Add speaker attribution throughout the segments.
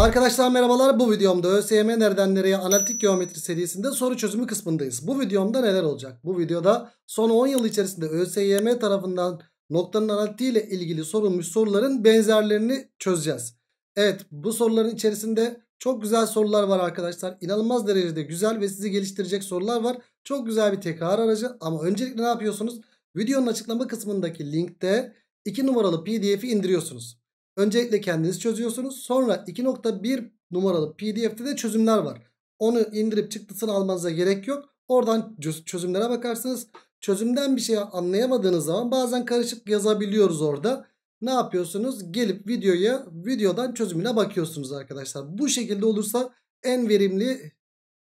Speaker 1: Arkadaşlar merhabalar bu videomda ÖSYM nereden nereye analitik geometri serisinde soru çözümü kısmındayız. Bu videomda neler olacak? Bu videoda son 10 yıl içerisinde ÖSYM tarafından noktanın analitiği ile ilgili sorulmuş soruların benzerlerini çözeceğiz. Evet bu soruların içerisinde çok güzel sorular var arkadaşlar. İnanılmaz derecede güzel ve sizi geliştirecek sorular var. Çok güzel bir tekrar aracı ama öncelikle ne yapıyorsunuz? Videonun açıklama kısmındaki linkte 2 numaralı pdf'i indiriyorsunuz. Öncelikle kendiniz çözüyorsunuz. Sonra 2.1 numaralı PDF'te de çözümler var. Onu indirip çıktısını almanıza gerek yok. Oradan çözümlere bakarsınız. Çözümden bir şey anlayamadığınız zaman bazen karışık yazabiliyoruz orada. Ne yapıyorsunuz? Gelip videoya videodan çözümüne bakıyorsunuz arkadaşlar. Bu şekilde olursa en verimli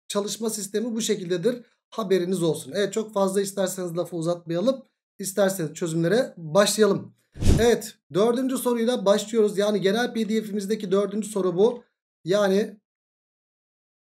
Speaker 1: çalışma sistemi bu şekildedir. Haberiniz olsun. Evet çok fazla isterseniz lafı uzatmayalım. İsterseniz çözümlere başlayalım. Evet dördüncü soruyla başlıyoruz. Yani genel pdf'imizdeki dördüncü soru bu. Yani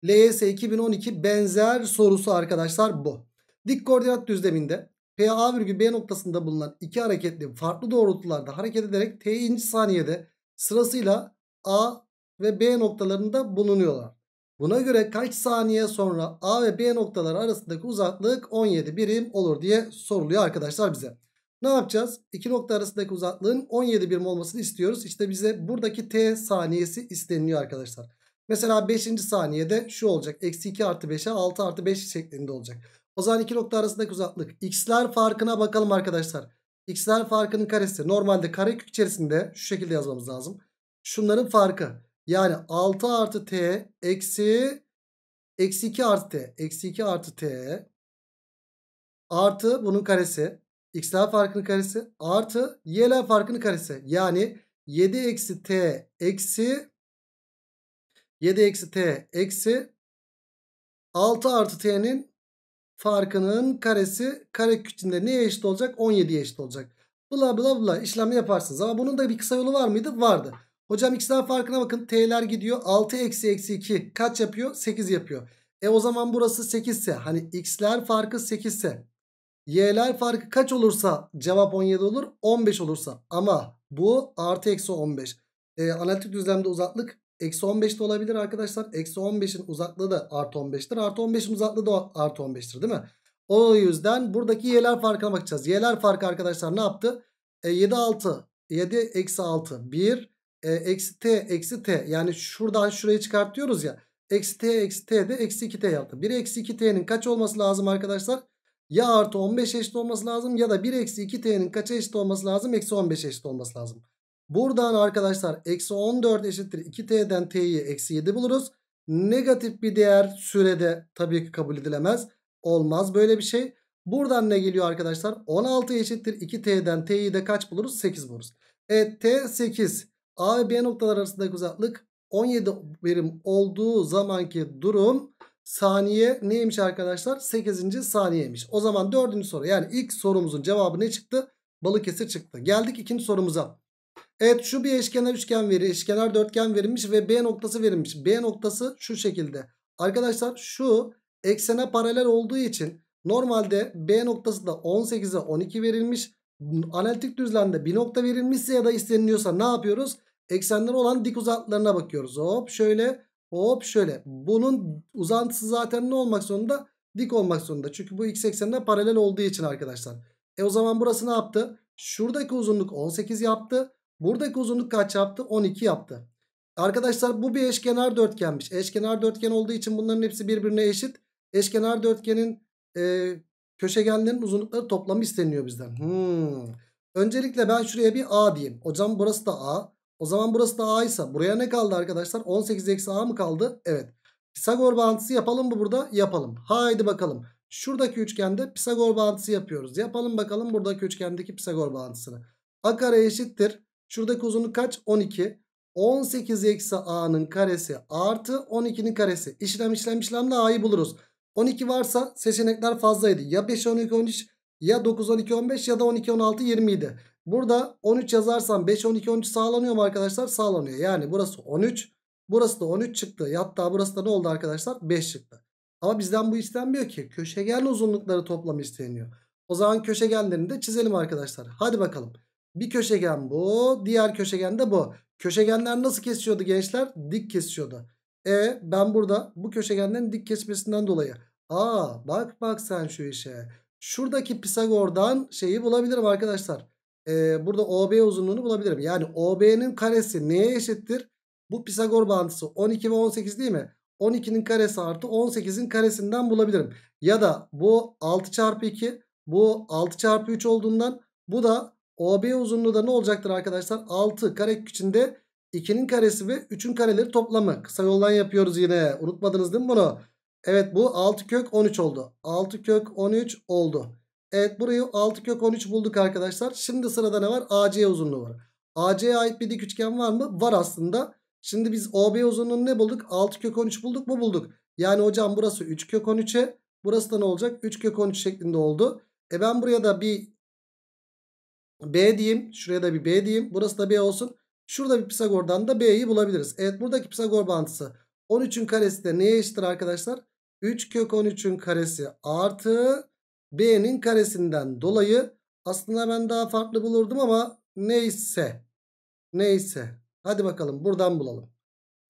Speaker 1: LS 2012 benzer sorusu arkadaşlar bu. Dik koordinat düzleminde PA virgül B noktasında bulunan iki hareketli farklı doğrultularda hareket ederek T inç saniyede sırasıyla A ve B noktalarında bulunuyorlar. Buna göre kaç saniye sonra A ve B noktaları arasındaki uzaklık 17 birim olur diye soruluyor arkadaşlar bize. Ne yapacağız? İki nokta arasındaki uzaklığın 17 birim olmasını istiyoruz. İşte bize buradaki t saniyesi isteniliyor arkadaşlar. Mesela 5. saniyede şu olacak. Eksi 2 artı 5'e 6 artı 5 şeklinde olacak. O zaman iki nokta arasındaki uzaklık. X'ler farkına bakalım arkadaşlar. X'ler farkının karesi. Normalde karekök içerisinde şu şekilde yazmamız lazım. Şunların farkı. Yani 6 artı t eksi eksi 2 artı t eksi 2 artı t artı bunun karesi x'ler farkının karesi artı y'ler farkının karesi. Yani 7 eksi t eksi 7 eksi t eksi 6 artı t'nin farkının karesi kare küçüğünde neye eşit olacak? 17'ye eşit olacak. Bla bla bla işlemi yaparsınız. Ama bunun da bir kısa yolu var mıydı? Vardı. Hocam x'ler farkına bakın. T'ler gidiyor. 6 eksi eksi 2 kaç yapıyor? 8 yapıyor. E o zaman burası 8 ise hani x'ler farkı 8 ise Y'ler farkı kaç olursa cevap 17 olur. 15 olursa ama bu artı eksi 15. E, ee, analitik düzlemde uzaklık eksi 15 de olabilir arkadaşlar. Eksi 15'in uzaklığı da artı 15'tir. Artı 15'in uzaklığı da artı 15'tir değil mi? O yüzden buradaki y'ler farkına bakacağız. Y'ler farkı arkadaşlar ne yaptı? E, 7 6 7 eksi 6 1 e, eksi t eksi t yani şuradan şuraya çıkartıyoruz ya. Eksi t eksi t de eksi 2t yaptı. 1 eksi 2t'nin kaç olması lazım arkadaşlar? ya artı 15 eşit olması lazım ya da 1 eksi 2t'nin kaça eşit olması lazım? Eksi 15 eşit olması lazım. Buradan arkadaşlar eksi 14 eşittir 2t'den t'yi eksi 7 buluruz. Negatif bir değer sürede tabii ki kabul edilemez. Olmaz böyle bir şey. Buradan ne geliyor arkadaşlar? 16 eşittir 2t'den t'yi de kaç buluruz? 8 buluruz. E t 8. A ve B noktalar arasındaki uzaklık 17 birim olduğu zamanki durum saniye neymiş arkadaşlar? 8. saniyeymiş. O zaman 4. soru yani ilk sorumuzun cevabı ne çıktı? Balıkesir çıktı. Geldik ikinci sorumuza. Evet şu bir eşkenar üçgen veri, eşkenar dörtgen verilmiş ve B noktası verilmiş. B noktası şu şekilde. Arkadaşlar şu eksene paralel olduğu için normalde B noktası da 18'e 12 verilmiş. Analitik düzlemde bir nokta verilmişse ya da isteniliyorsa ne yapıyoruz? Eksenler olan dik uzaklarına bakıyoruz. Hop şöyle Hop şöyle. Bunun uzantısı zaten ne olmak zorunda? Dik olmak zorunda. Çünkü bu x eksenine paralel olduğu için arkadaşlar. E o zaman burası ne yaptı? Şuradaki uzunluk 18 yaptı. Buradaki uzunluk kaç yaptı? 12 yaptı. Arkadaşlar bu bir eşkenar dörtgenmiş. Eşkenar dörtgen olduğu için bunların hepsi birbirine eşit. Eşkenar dörtgenin e, köşegenlerin uzunlukları toplamı isteniyor bizden. Hmm. Öncelikle ben şuraya bir A diyeyim. Hocam burası da A. O zaman burası da A ise buraya ne kaldı arkadaşlar? 18 eksi A mı kaldı? Evet. Pisagor bağıntısı yapalım mı burada? Yapalım. Haydi bakalım. Şuradaki üçgende Pisagor bağıntısı yapıyoruz. Yapalım bakalım buradaki üçgendeki Pisagor bağıntısını. A kare eşittir. Şuradaki uzunluk kaç? 12. 18 eksi A'nın karesi artı 12'nin karesi. İşlem işlem işlemle A'yı buluruz. 12 varsa seçenekler fazlaydı. Ya 5, 12, 13 ya 9, 12, 15 ya da 12, 16, 20 idi. Burada 13 yazarsam 5, 12, 13 sağlanıyor mu arkadaşlar? Sağlanıyor. Yani burası 13. Burası da 13 çıktı. Hatta burası da ne oldu arkadaşlar? 5 çıktı. Ama bizden bu istenmiyor ki. Köşegen uzunlukları toplamı isteniyor. O zaman köşegenlerini de çizelim arkadaşlar. Hadi bakalım. Bir köşegen bu. Diğer köşegen de bu. Köşegenler nasıl kesiyordu gençler? Dik kesiyordu. E ben burada bu köşegenlerin dik kesmesinden dolayı. Aa bak bak sen şu işe. Şuradaki Pisagor'dan şeyi bulabilirim arkadaşlar e, burada OB uzunluğunu bulabilirim. Yani OB'nin karesi neye eşittir? Bu Pisagor bağıntısı 12 ve 18 değil mi? 12'nin karesi artı 18'in karesinden bulabilirim. Ya da bu 6 çarpı 2 bu 6 çarpı 3 olduğundan bu da OB uzunluğu da ne olacaktır arkadaşlar? 6 karek içinde 2'nin karesi ve 3'ün kareleri toplamı. Kısa yoldan yapıyoruz yine. Unutmadınız değil mi bunu? Evet bu 6 kök 13 oldu. 6 kök 13 oldu. Evet burayı 6 kök 13 bulduk arkadaşlar. Şimdi sırada ne var? AC uzunluğu var. AC'ye ait bir dik üçgen var mı? Var aslında. Şimdi biz OB uzunluğunu ne bulduk? 6 kök 13 bulduk mu? Bulduk. Yani hocam burası 3 kök 13'e. Burası da ne olacak? 3 kök 13 şeklinde oldu. E ben buraya da bir B diyeyim. Şuraya da bir B diyeyim. Burası da B olsun. Şurada bir Pisagor'dan da B'yi bulabiliriz. Evet buradaki Pisagor bağıntısı 13'ün karesi de neye eşittir arkadaşlar? 3 kök 13'ün karesi artı B'nin karesinden dolayı aslında ben daha farklı bulurdum ama neyse. Neyse. Hadi bakalım buradan bulalım.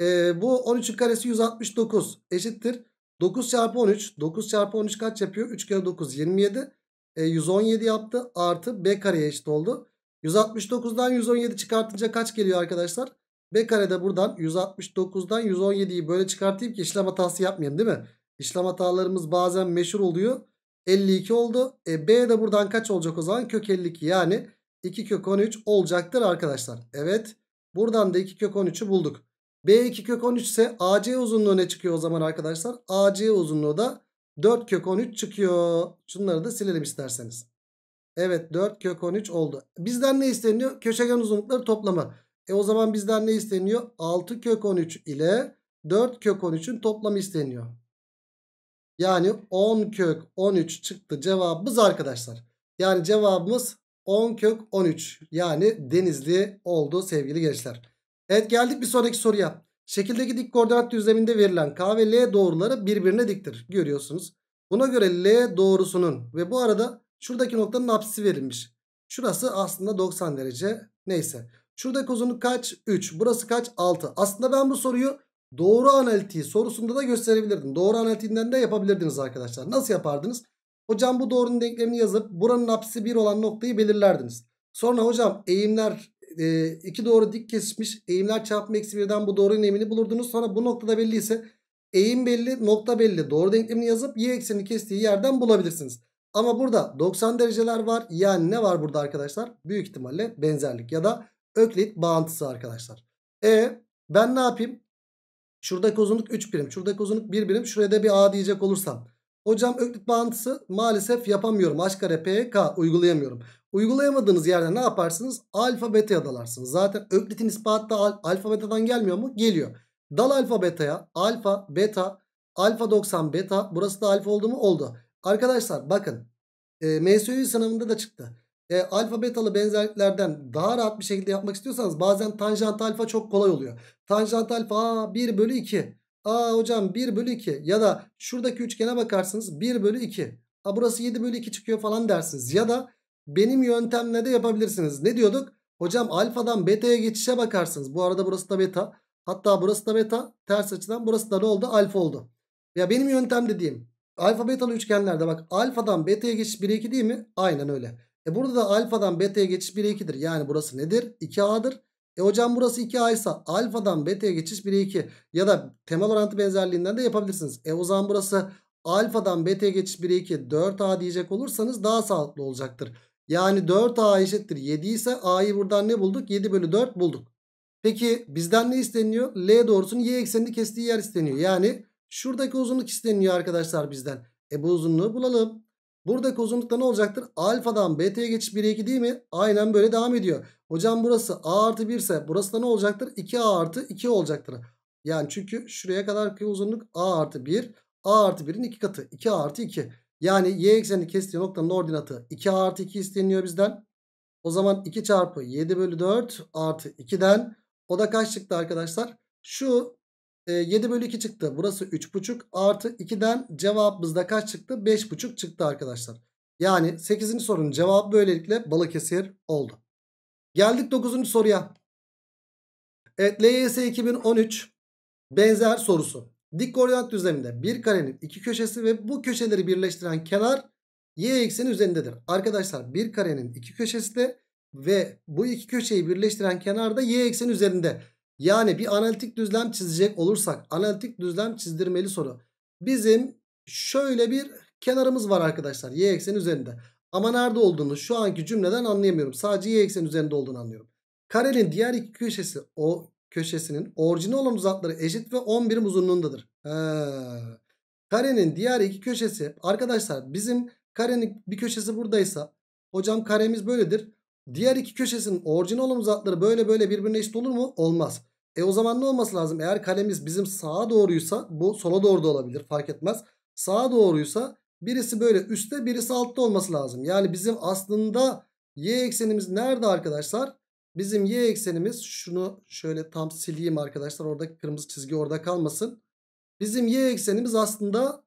Speaker 1: Ee, bu 13'ün karesi 169 eşittir. 9 çarpı 13. 9 çarpı 13 kaç yapıyor? 3 kere 9 27. E, 117 yaptı. Artı B kareye eşit oldu. 169'dan 117 çıkartınca kaç geliyor arkadaşlar? B karede buradan 169'dan 117'yi böyle çıkartayım ki işlem hatası yapmayayım değil mi? İşlem hatalarımız bazen meşhur oluyor. 52 oldu. E B de buradan kaç olacak o zaman? Kök 52 yani 2 kök 13 olacaktır arkadaşlar. Evet buradan da 2 kök 13'ü bulduk. B 2 kök 13 ise AC uzunluğu ne çıkıyor o zaman arkadaşlar? AC uzunluğu da 4 kök 13 çıkıyor. Şunları da silelim isterseniz. Evet 4 kök 13 oldu. Bizden ne isteniyor? Köşegen uzunlukları toplamı. E o zaman bizden ne isteniyor? 6 kök 13 ile 4 kök 13'ün toplamı isteniyor. Yani 10 kök 13 çıktı cevabımız arkadaşlar. Yani cevabımız 10 kök 13 yani denizli oldu sevgili gençler. Evet geldik bir sonraki soruya. Şekildeki dik koordinat düzleminde verilen K ve L doğruları birbirine diktir. Görüyorsunuz. Buna göre L doğrusunun ve bu arada şuradaki noktanın apsisi verilmiş. Şurası aslında 90 derece. Neyse. Şuradaki uzunluk kaç? 3. Burası kaç? 6. Aslında ben bu soruyu Doğru analitiği sorusunda da gösterebilirdin. Doğru analitiğinden de yapabilirdiniz arkadaşlar. Nasıl yapardınız? Hocam bu doğrunun denklemini yazıp buranın apsisi 1 olan noktayı belirlerdiniz. Sonra hocam eğimler e, iki doğru dik kesişmiş. Eğimler çarpımı eksi birden bu doğrunun eğimini bulurdunuz. Sonra bu noktada belli ise eğim belli nokta belli doğru denklemini yazıp y eksenini kestiği yerden bulabilirsiniz. Ama burada 90 dereceler var. Yani ne var burada arkadaşlar? Büyük ihtimalle benzerlik ya da öklit bağıntısı arkadaşlar. E ben ne yapayım? Şuradaki uzunluk 3 birim. Şuradaki uzunluk 1 birim. Şuraya da bir A diyecek olursam. Hocam öklit bağıntısı maalesef yapamıyorum. H kare P K uygulayamıyorum. Uygulayamadığınız yerde ne yaparsınız? Alfa beta'ya dalarsınız. Zaten öklitin ispatı al, alfa beta'dan gelmiyor mu? Geliyor. Dal alfa beta'ya. Alfa beta. Alfa 90 beta. Burası da alfa oldu mu? Oldu. Arkadaşlar bakın. E, MSU sınavında da çıktı e, alfa betalı benzerliklerden daha rahat bir şekilde yapmak istiyorsanız bazen tanjant alfa çok kolay oluyor. Tanjant alfa aa, 1 bölü 2. Aa hocam 1 bölü 2 ya da şuradaki üçgene bakarsınız 1 bölü 2. Aa, burası 7 bölü 2 çıkıyor falan dersiniz. Ya da benim yöntemle de yapabilirsiniz. Ne diyorduk? Hocam alfadan beta'ya geçişe bakarsınız. Bu arada burası da beta. Hatta burası da beta. Ters açıdan burası da ne oldu? Alfa oldu. Ya benim yöntem dediğim alfa betalı üçgenlerde bak alfadan beta'ya geçiş 1'e 2 değil mi? Aynen öyle. E burada da alfadan beta'ya geçiş 1'e 2'dir. Yani burası nedir? 2A'dır. E hocam burası 2A ise alfadan beta'ya geçiş 1'e 2. Ya da temel orantı benzerliğinden de yapabilirsiniz. E o zaman burası alfadan beta'ya geçiş 1'e 2 4A diyecek olursanız daha sağlıklı olacaktır. Yani 4A eşittir 7 ise A'yı buradan ne bulduk? 7 bölü 4 bulduk. Peki bizden ne isteniyor? L doğrusunun y eksenini kestiği yer isteniyor. Yani şuradaki uzunluk isteniyor arkadaşlar bizden. E bu uzunluğu bulalım. Buradaki uzunlukta ne olacaktır? Alfadan beta'ya geçiş 1'e 2 değil mi? Aynen böyle devam ediyor. Hocam burası a artı 1 ise burası da ne olacaktır? 2a artı 2 olacaktır. Yani çünkü şuraya kadar uzunluk a artı 1. a artı 1'in 2 katı. 2a artı 2. Yani y ekseni kestiği noktanın ordinatı 2a artı 2 isteniyor bizden. O zaman 2 çarpı 7 bölü 4 artı 2'den. O da kaç çıktı arkadaşlar? Şu e, ee, 7 bölü 2 çıktı. Burası 3,5 artı 2'den cevabımızda kaç çıktı? 5,5 çıktı arkadaşlar. Yani 8. sorunun cevabı böylelikle Balıkesir oldu. Geldik 9. soruya. Evet LYS 2013 benzer sorusu. Dik koordinat düzleminde bir karenin iki köşesi ve bu köşeleri birleştiren kenar y ekseni üzerindedir. Arkadaşlar bir karenin iki köşesi de ve bu iki köşeyi birleştiren kenar da y ekseni üzerinde. Yani bir analitik düzlem çizecek olursak analitik düzlem çizdirmeli soru. Bizim şöyle bir kenarımız var arkadaşlar y ekseni üzerinde. Ama nerede olduğunu şu anki cümleden anlayamıyorum. Sadece y ekseni üzerinde olduğunu anlıyorum. Karenin diğer iki köşesi o köşesinin orijini olan uzakları eşit ve 10 birim uzunluğundadır. He. Karenin diğer iki köşesi arkadaşlar bizim karenin bir köşesi buradaysa hocam karemiz böyledir. Diğer iki köşesinin orijini olan uzakları böyle böyle birbirine eşit olur mu? Olmaz. E o zaman ne olması lazım? Eğer kalemiz bizim sağa doğruysa bu sola doğru da olabilir fark etmez. Sağa doğruysa birisi böyle üstte birisi altta olması lazım. Yani bizim aslında y eksenimiz nerede arkadaşlar? Bizim y eksenimiz şunu şöyle tam sileyim arkadaşlar. Oradaki kırmızı çizgi orada kalmasın. Bizim y eksenimiz aslında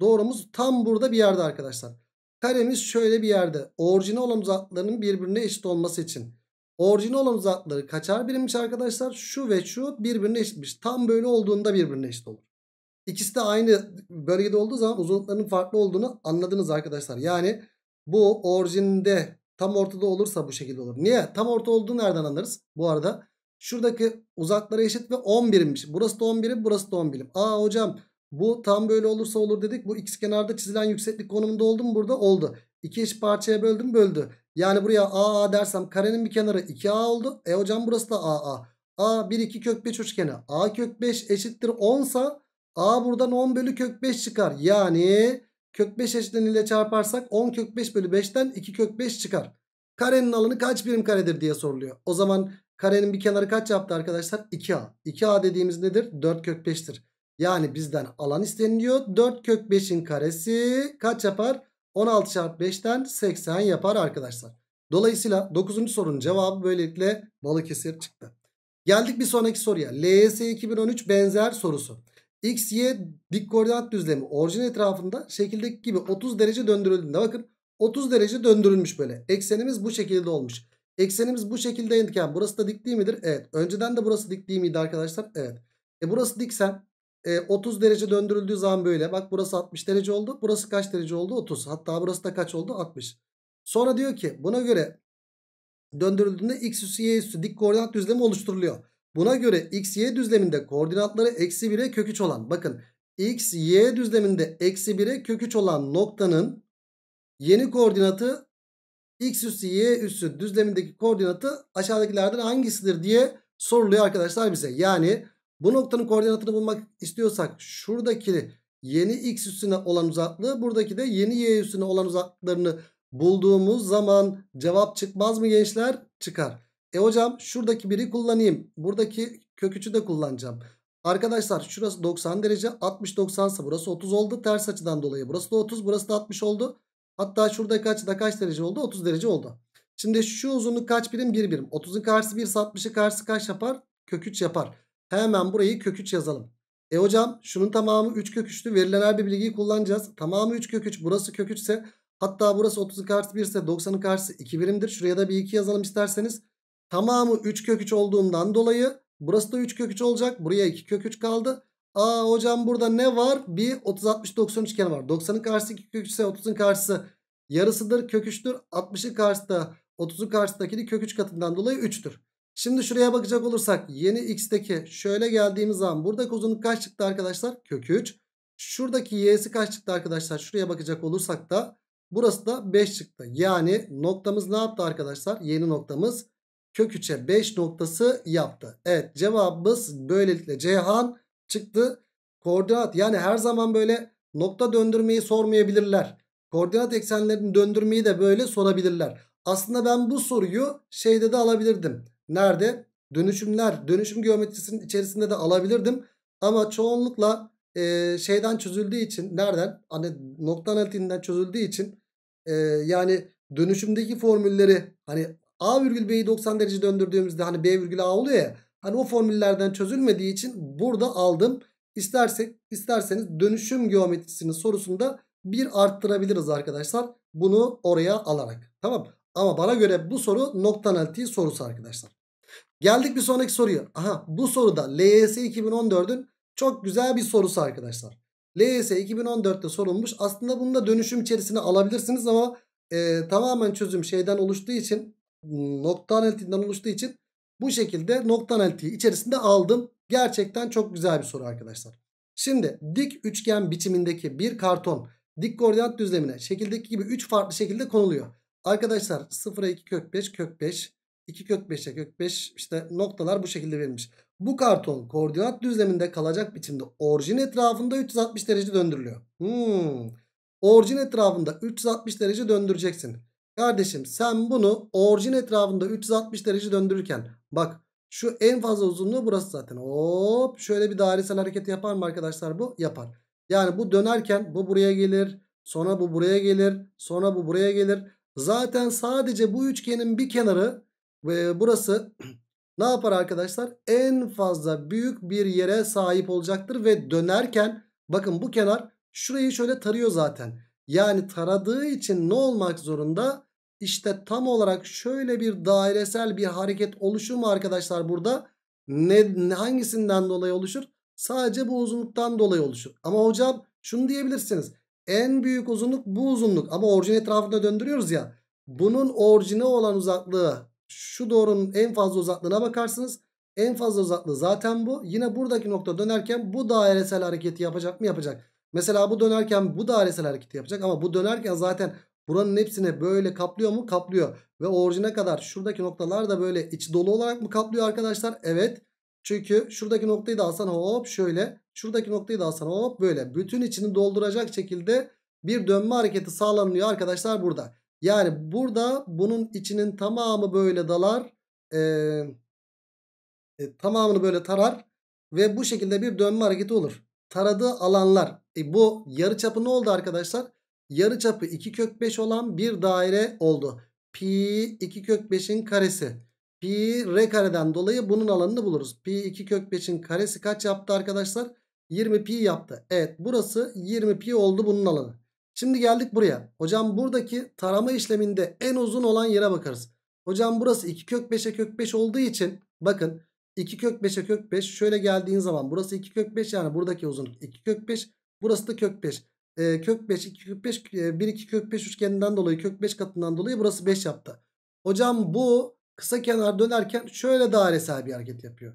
Speaker 1: doğrumuz tam burada bir yerde arkadaşlar. Karemiz şöyle bir yerde. Orijinal olan uzaklarının birbirine eşit olması için. Orijinal olan uzakları kaçar birimmiş arkadaşlar? Şu ve şu birbirine eşitmiş. Tam böyle olduğunda birbirine eşit olur. İkisi de aynı bölgede olduğu zaman uzunluklarının farklı olduğunu anladınız arkadaşlar. Yani bu orijinde tam ortada olursa bu şekilde olur. Niye? Tam orta olduğunu nereden anlarız? Bu arada şuradaki uzaklara eşit ve 10 birimmiş. Burası da 10 birim, burası da 10 birim. Aa hocam bu tam böyle olursa olur dedik. Bu x kenarda çizilen yükseklik konumunda oldu mu burada? Oldu. İki eş parçaya böldüm böldü. Yani buraya AA dersem karenin bir kenarı 2A oldu. E hocam burası da AA. A 1 2 kök 5 üçgeni. A kök 5 eşittir 10 sa A buradan 10 bölü kök 5 çıkar. Yani kök 5 eşitleniyle çarparsak 10 kök 5 bölü 5'ten 2 kök 5 çıkar. Karenin alanı kaç birim karedir diye soruluyor. O zaman karenin bir kenarı kaç yaptı arkadaşlar? 2A. 2A dediğimiz nedir? 4 kök 5'tir. Yani bizden alan isteniliyor. 4 kök 5'in karesi kaç yapar? 16 çarpı 5'ten 80 yapar arkadaşlar. Dolayısıyla 9. sorunun cevabı böylelikle Balıkesir çıktı. Geldik bir sonraki soruya. LYS 2013 benzer sorusu. X, Y dik koordinat düzlemi orijin etrafında şekildeki gibi 30 derece döndürüldüğünde bakın 30 derece döndürülmüş böyle. Eksenimiz bu şekilde olmuş. Eksenimiz bu şekildeyken burası da dik değil midir? Evet. Önceden de burası dik değil miydi arkadaşlar? Evet. E burası diksen e, ee, 30 derece döndürüldüğü zaman böyle. Bak burası 60 derece oldu. Burası kaç derece oldu? 30. Hatta burası da kaç oldu? 60. Sonra diyor ki buna göre döndürüldüğünde x üssü y üssü dik koordinat düzlemi oluşturuluyor. Buna göre x y düzleminde koordinatları eksi 1'e köküç olan. Bakın x y düzleminde eksi 1'e köküç olan noktanın yeni koordinatı x üssü y üssü düzlemindeki koordinatı aşağıdakilerden hangisidir diye soruluyor arkadaşlar bize. Yani bu noktanın koordinatını bulmak istiyorsak şuradaki yeni x üstüne olan uzaklığı buradaki de yeni y üstüne olan uzaklıklarını bulduğumuz zaman cevap çıkmaz mı gençler? Çıkar. E hocam şuradaki biri kullanayım. Buradaki kök 3'ü de kullanacağım. Arkadaşlar şurası 90 derece 60 90 ise burası 30 oldu. Ters açıdan dolayı burası da 30 burası da 60 oldu. Hatta şuradaki açıda kaç derece oldu? 30 derece oldu. Şimdi şu uzunluk kaç birim? 1 birim. 30'un karşısı 1 ise 60'ın karşısı kaç yapar? Kök 3 yapar. Hemen burayı kök 3 yazalım. E hocam şunun tamamı 3 kök 3'tü. Verilen her bir bilgiyi kullanacağız. Tamamı 3 kök 3. Burası kök 3 ise hatta burası 30'un karşısı 1 ise 90'ın karşısı 2 birimdir. Şuraya da bir 2 yazalım isterseniz. Tamamı 3 kök 3 olduğundan dolayı burası da 3 kök 3 olacak. Buraya 2 kök 3 kaldı. Aa hocam burada ne var? Bir 30 60 90 üçgeni var. 90'ın karşısı 2 kök 3 ise 30'un karşısı yarısıdır kök 3'tür. 60'ın karşısı da 30'un karşısındakini kök 3 katından dolayı 3'tür. Şimdi şuraya bakacak olursak yeni x'teki şöyle geldiğimiz zaman buradaki uzunluk kaç çıktı arkadaşlar? Kök 3. Şuradaki y'si kaç çıktı arkadaşlar? Şuraya bakacak olursak da burası da 5 çıktı. Yani noktamız ne yaptı arkadaşlar? Yeni noktamız kök 3'e 5 noktası yaptı. Evet cevabımız böylelikle Ceyhan çıktı. Koordinat yani her zaman böyle nokta döndürmeyi sormayabilirler. Koordinat eksenlerini döndürmeyi de böyle sorabilirler. Aslında ben bu soruyu şeyde de alabilirdim Nerede? Dönüşümler. Dönüşüm geometrisinin içerisinde de alabilirdim. Ama çoğunlukla e, şeyden çözüldüğü için nereden? Hani nokta analitiğinden çözüldüğü için e, yani dönüşümdeki formülleri hani A virgül B'yi 90 derece döndürdüğümüzde hani B virgül A oluyor ya. Hani o formüllerden çözülmediği için burada aldım. İstersek, isterseniz dönüşüm geometrisinin sorusunda bir arttırabiliriz arkadaşlar. Bunu oraya alarak. Tamam Ama bana göre bu soru nokta analitiği sorusu arkadaşlar. Geldik bir sonraki soruya. Aha bu soruda LYS 2014'ün çok güzel bir sorusu arkadaşlar. LYS 2014'te sorulmuş. Aslında bunu da dönüşüm içerisine alabilirsiniz ama e, tamamen çözüm şeyden oluştuğu için ıı, nokta analitinden oluştuğu için bu şekilde nokta analitiği içerisinde aldım. Gerçekten çok güzel bir soru arkadaşlar. Şimdi dik üçgen biçimindeki bir karton dik koordinat düzlemine şekildeki gibi 3 farklı şekilde konuluyor. Arkadaşlar 0'a 2 kök 5 kök 5 2 kök 5'e kök 5 işte noktalar bu şekilde verilmiş. Bu karton koordinat düzleminde kalacak biçimde orijin etrafında 360 derece döndürülüyor. Hmm. Orijin etrafında 360 derece döndüreceksin. Kardeşim sen bunu orijin etrafında 360 derece döndürürken bak şu en fazla uzunluğu burası zaten. Hop şöyle bir dairesel hareket yapar mı arkadaşlar bu? Yapar. Yani bu dönerken bu buraya gelir. Sonra bu buraya gelir. Sonra bu buraya gelir. Zaten sadece bu üçgenin bir kenarı ve burası ne yapar arkadaşlar? En fazla büyük bir yere sahip olacaktır ve dönerken bakın bu kenar şurayı şöyle tarıyor zaten. Yani taradığı için ne olmak zorunda? İşte tam olarak şöyle bir dairesel bir hareket oluşur mu arkadaşlar burada? Ne, hangisinden dolayı oluşur? Sadece bu uzunluktan dolayı oluşur. Ama hocam şunu diyebilirsiniz. En büyük uzunluk bu uzunluk ama orijin etrafında döndürüyoruz ya. Bunun orijine olan uzaklığı şu doğrunun en fazla uzaklığına bakarsınız. En fazla uzaklığı zaten bu. Yine buradaki nokta dönerken bu dairesel hareketi yapacak mı? Yapacak. Mesela bu dönerken bu dairesel hareketi yapacak. Ama bu dönerken zaten buranın hepsini böyle kaplıyor mu? Kaplıyor. Ve orijine kadar şuradaki noktalar da böyle içi dolu olarak mı kaplıyor arkadaşlar? Evet. Çünkü şuradaki noktayı da alsan hop şöyle. Şuradaki noktayı da alsan hop böyle. Bütün içini dolduracak şekilde bir dönme hareketi sağlanıyor arkadaşlar burada. Yani burada bunun içinin tamamı böyle dalar. E, e, tamamını böyle tarar. Ve bu şekilde bir dönme hareketi olur. Taradığı alanlar. E, bu yarı çapı ne oldu arkadaşlar? Yarı çapı 2 kök 5 olan bir daire oldu. Pi 2 kök 5'in karesi. Pi r kareden dolayı bunun alanını buluruz. Pi 2 kök 5'in karesi kaç yaptı arkadaşlar? 20 pi yaptı. Evet burası 20 pi oldu bunun alanı. Şimdi geldik buraya. Hocam buradaki tarama işleminde en uzun olan yere bakarız. Hocam burası 2 kök 5'e kök 5 olduğu için bakın 2 kök 5'e kök 5 şöyle geldiğin zaman burası 2 kök 5 yani buradaki uzunluk 2 kök 5 burası da kök 5. Ee, kök 5 2 kök 5 1 2 kök 5 üçgeninden dolayı kök 5 katından dolayı burası 5 yaptı. Hocam bu kısa kenar dönerken şöyle dairesel bir hareket yapıyor.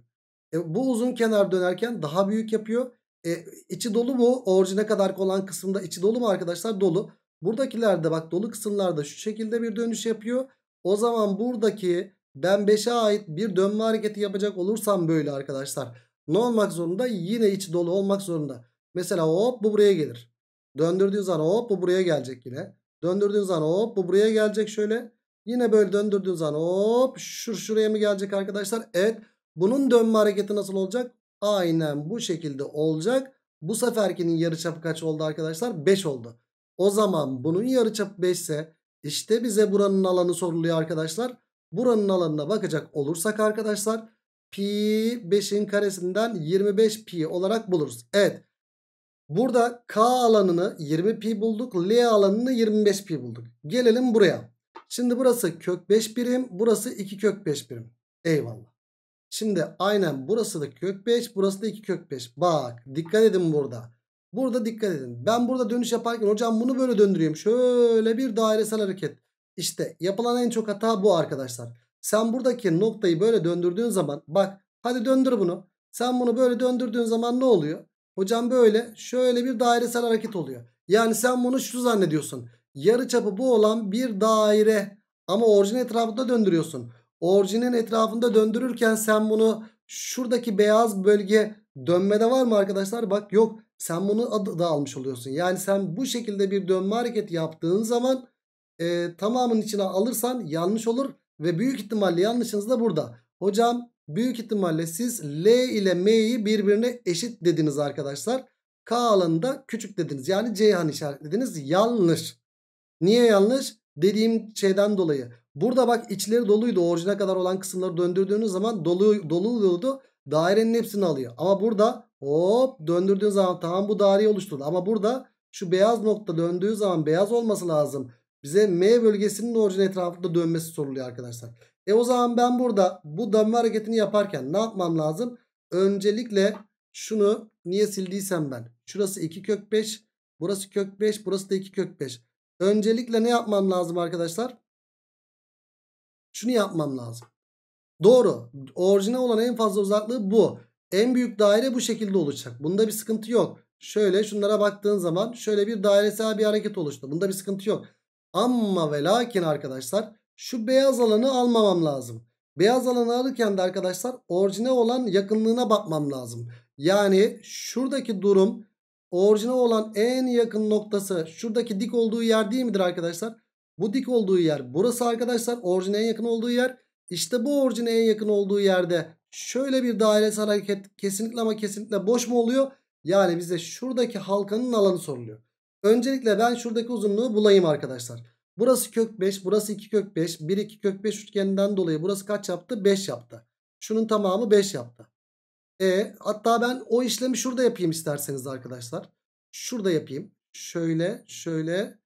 Speaker 1: E, bu uzun kenar dönerken daha büyük yapıyor. E, içi dolu mu? Orijine kadar olan kısımda içi dolu mu arkadaşlar? Dolu. Buradakilerde bak dolu kısımlarda şu şekilde bir dönüş yapıyor. O zaman buradaki ben 5'e ait bir dönme hareketi yapacak olursam böyle arkadaşlar. Ne olmak zorunda? Yine içi dolu olmak zorunda. Mesela hop bu buraya gelir. Döndürdüğün zaman hop bu buraya gelecek yine. Döndürdüğün zaman hop bu buraya gelecek şöyle. Yine böyle döndürdüğün zaman hop şur şuraya mı gelecek arkadaşlar? Evet. Bunun dönme hareketi nasıl olacak? Aynen bu şekilde olacak. Bu seferkinin yarıçapı kaç oldu arkadaşlar? 5 oldu. O zaman bunun yarıçapı 5 ise işte bize buranın alanı soruluyor arkadaşlar. Buranın alanına bakacak olursak arkadaşlar pi 5'in karesinden 25 pi olarak buluruz. Evet. Burada k alanını 20 pi bulduk. L alanını 25 pi bulduk. Gelelim buraya. Şimdi burası kök 5 birim. Burası 2 kök 5 birim. Eyvallah. Şimdi aynen burası da kök 5. Burası da 2 kök 5. Bak dikkat edin burada. Burada dikkat edin. Ben burada dönüş yaparken hocam bunu böyle döndürüyorum. Şöyle bir dairesel hareket. İşte yapılan en çok hata bu arkadaşlar. Sen buradaki noktayı böyle döndürdüğün zaman bak hadi döndür bunu. Sen bunu böyle döndürdüğün zaman ne oluyor? Hocam böyle şöyle bir dairesel hareket oluyor. Yani sen bunu şu zannediyorsun. Yarı çapı bu olan bir daire ama orijin etrafında döndürüyorsun. Orijinin etrafında döndürürken sen bunu şuradaki beyaz bölge dönmede var mı arkadaşlar? Bak yok. Sen bunu adı da almış oluyorsun. Yani sen bu şekilde bir dönme hareketi yaptığın zaman e, tamamının içine alırsan yanlış olur. Ve büyük ihtimalle yanlışınız da burada. Hocam büyük ihtimalle siz L ile M'yi birbirine eşit dediniz arkadaşlar. K alanında küçük dediniz. Yani Ceyhan işaretlediniz. Yanlış. Niye yanlış? Dediğim şeyden dolayı. Burada bak içleri doluydu. Orijine kadar olan kısımları döndürdüğünüz zaman dolu doluluyordu. Dairenin hepsini alıyor. Ama burada hop döndürdüğün zaman tamam bu daireyi oluşturdu. Ama burada şu beyaz nokta döndüğü zaman beyaz olması lazım. Bize M bölgesinin orijin etrafında dönmesi soruluyor arkadaşlar. E o zaman ben burada bu dönme hareketini yaparken ne yapmam lazım? Öncelikle şunu niye sildiysem ben. Şurası 2 kök 5. Burası kök 5. Burası da 2 kök 5. Öncelikle ne yapmam lazım arkadaşlar? Şunu yapmam lazım. Doğru. Orijine olan en fazla uzaklığı bu. En büyük daire bu şekilde oluşacak. Bunda bir sıkıntı yok. Şöyle şunlara baktığın zaman şöyle bir dairesel bir hareket oluştu. Bunda bir sıkıntı yok. Ama ve lakin arkadaşlar şu beyaz alanı almamam lazım. Beyaz alanı alırken de arkadaşlar orijine olan yakınlığına bakmam lazım. Yani şuradaki durum orijine olan en yakın noktası şuradaki dik olduğu yer değil midir arkadaşlar? Bu dik olduğu yer burası arkadaşlar. Orijine en yakın olduğu yer. İşte bu orijine en yakın olduğu yerde şöyle bir dairesel hareket kesinlikle ama kesinlikle boş mu oluyor? Yani bize şuradaki halkanın alanı soruluyor. Öncelikle ben şuradaki uzunluğu bulayım arkadaşlar. Burası kök 5, burası 2 kök 5. 1 2 kök 5 üçgeninden dolayı burası kaç yaptı? 5 yaptı. Şunun tamamı 5 yaptı. E, hatta ben o işlemi şurada yapayım isterseniz arkadaşlar. Şurada yapayım. Şöyle, şöyle,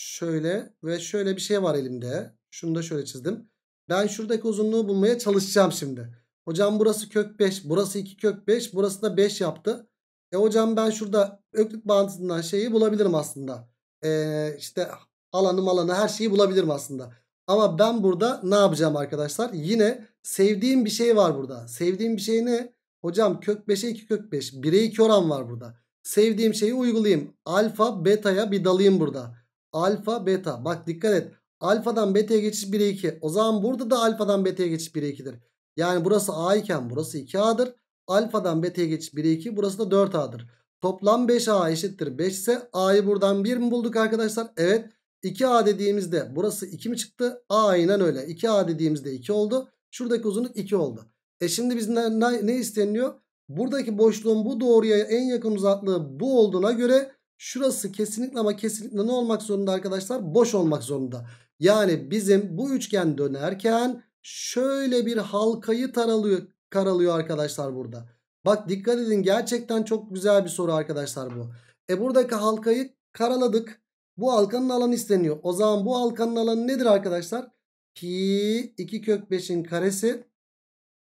Speaker 1: Şöyle ve şöyle bir şey var elimde. Şunu da şöyle çizdim. Ben şuradaki uzunluğu bulmaya çalışacağım şimdi. Hocam burası kök 5. Burası 2 kök 5. Burası da 5 yaptı. E hocam ben şurada öklüt bağıntısından şeyi bulabilirim aslında. E, işte alanım alanı her şeyi bulabilirim aslında. Ama ben burada ne yapacağım arkadaşlar? Yine sevdiğim bir şey var burada. Sevdiğim bir şey ne? Hocam kök 5'e 2 kök 5. 1'e 2 oran var burada. Sevdiğim şeyi uygulayayım. Alfa beta'ya bir dalayım burada. Alfa beta. Bak dikkat et. Alfadan beta'ya geçiş 1'e 2. O zaman burada da alfadan beta'ya geçiş 1'e 2'dir. Yani burası A iken burası 2A'dır. Alfadan beta'ya geçiş 1'e 2. Burası da 4A'dır. Toplam 5A eşittir 5 ise A'yı buradan 1 mi bulduk arkadaşlar? Evet. 2A dediğimizde burası 2 mi çıktı? A aynen öyle. 2A dediğimizde 2 oldu. Şuradaki uzunluk 2 oldu. E şimdi bizden ne, isteniyor? Buradaki boşluğun bu doğruya en yakın uzaklığı bu olduğuna göre Şurası kesinlikle ama kesinlikle ne olmak zorunda arkadaşlar? Boş olmak zorunda. Yani bizim bu üçgen dönerken şöyle bir halkayı taralıyor, karalıyor arkadaşlar burada. Bak dikkat edin gerçekten çok güzel bir soru arkadaşlar bu. E buradaki halkayı karaladık. Bu halkanın alanı isteniyor. O zaman bu halkanın alanı nedir arkadaşlar? Pi 2 kök 5'in karesi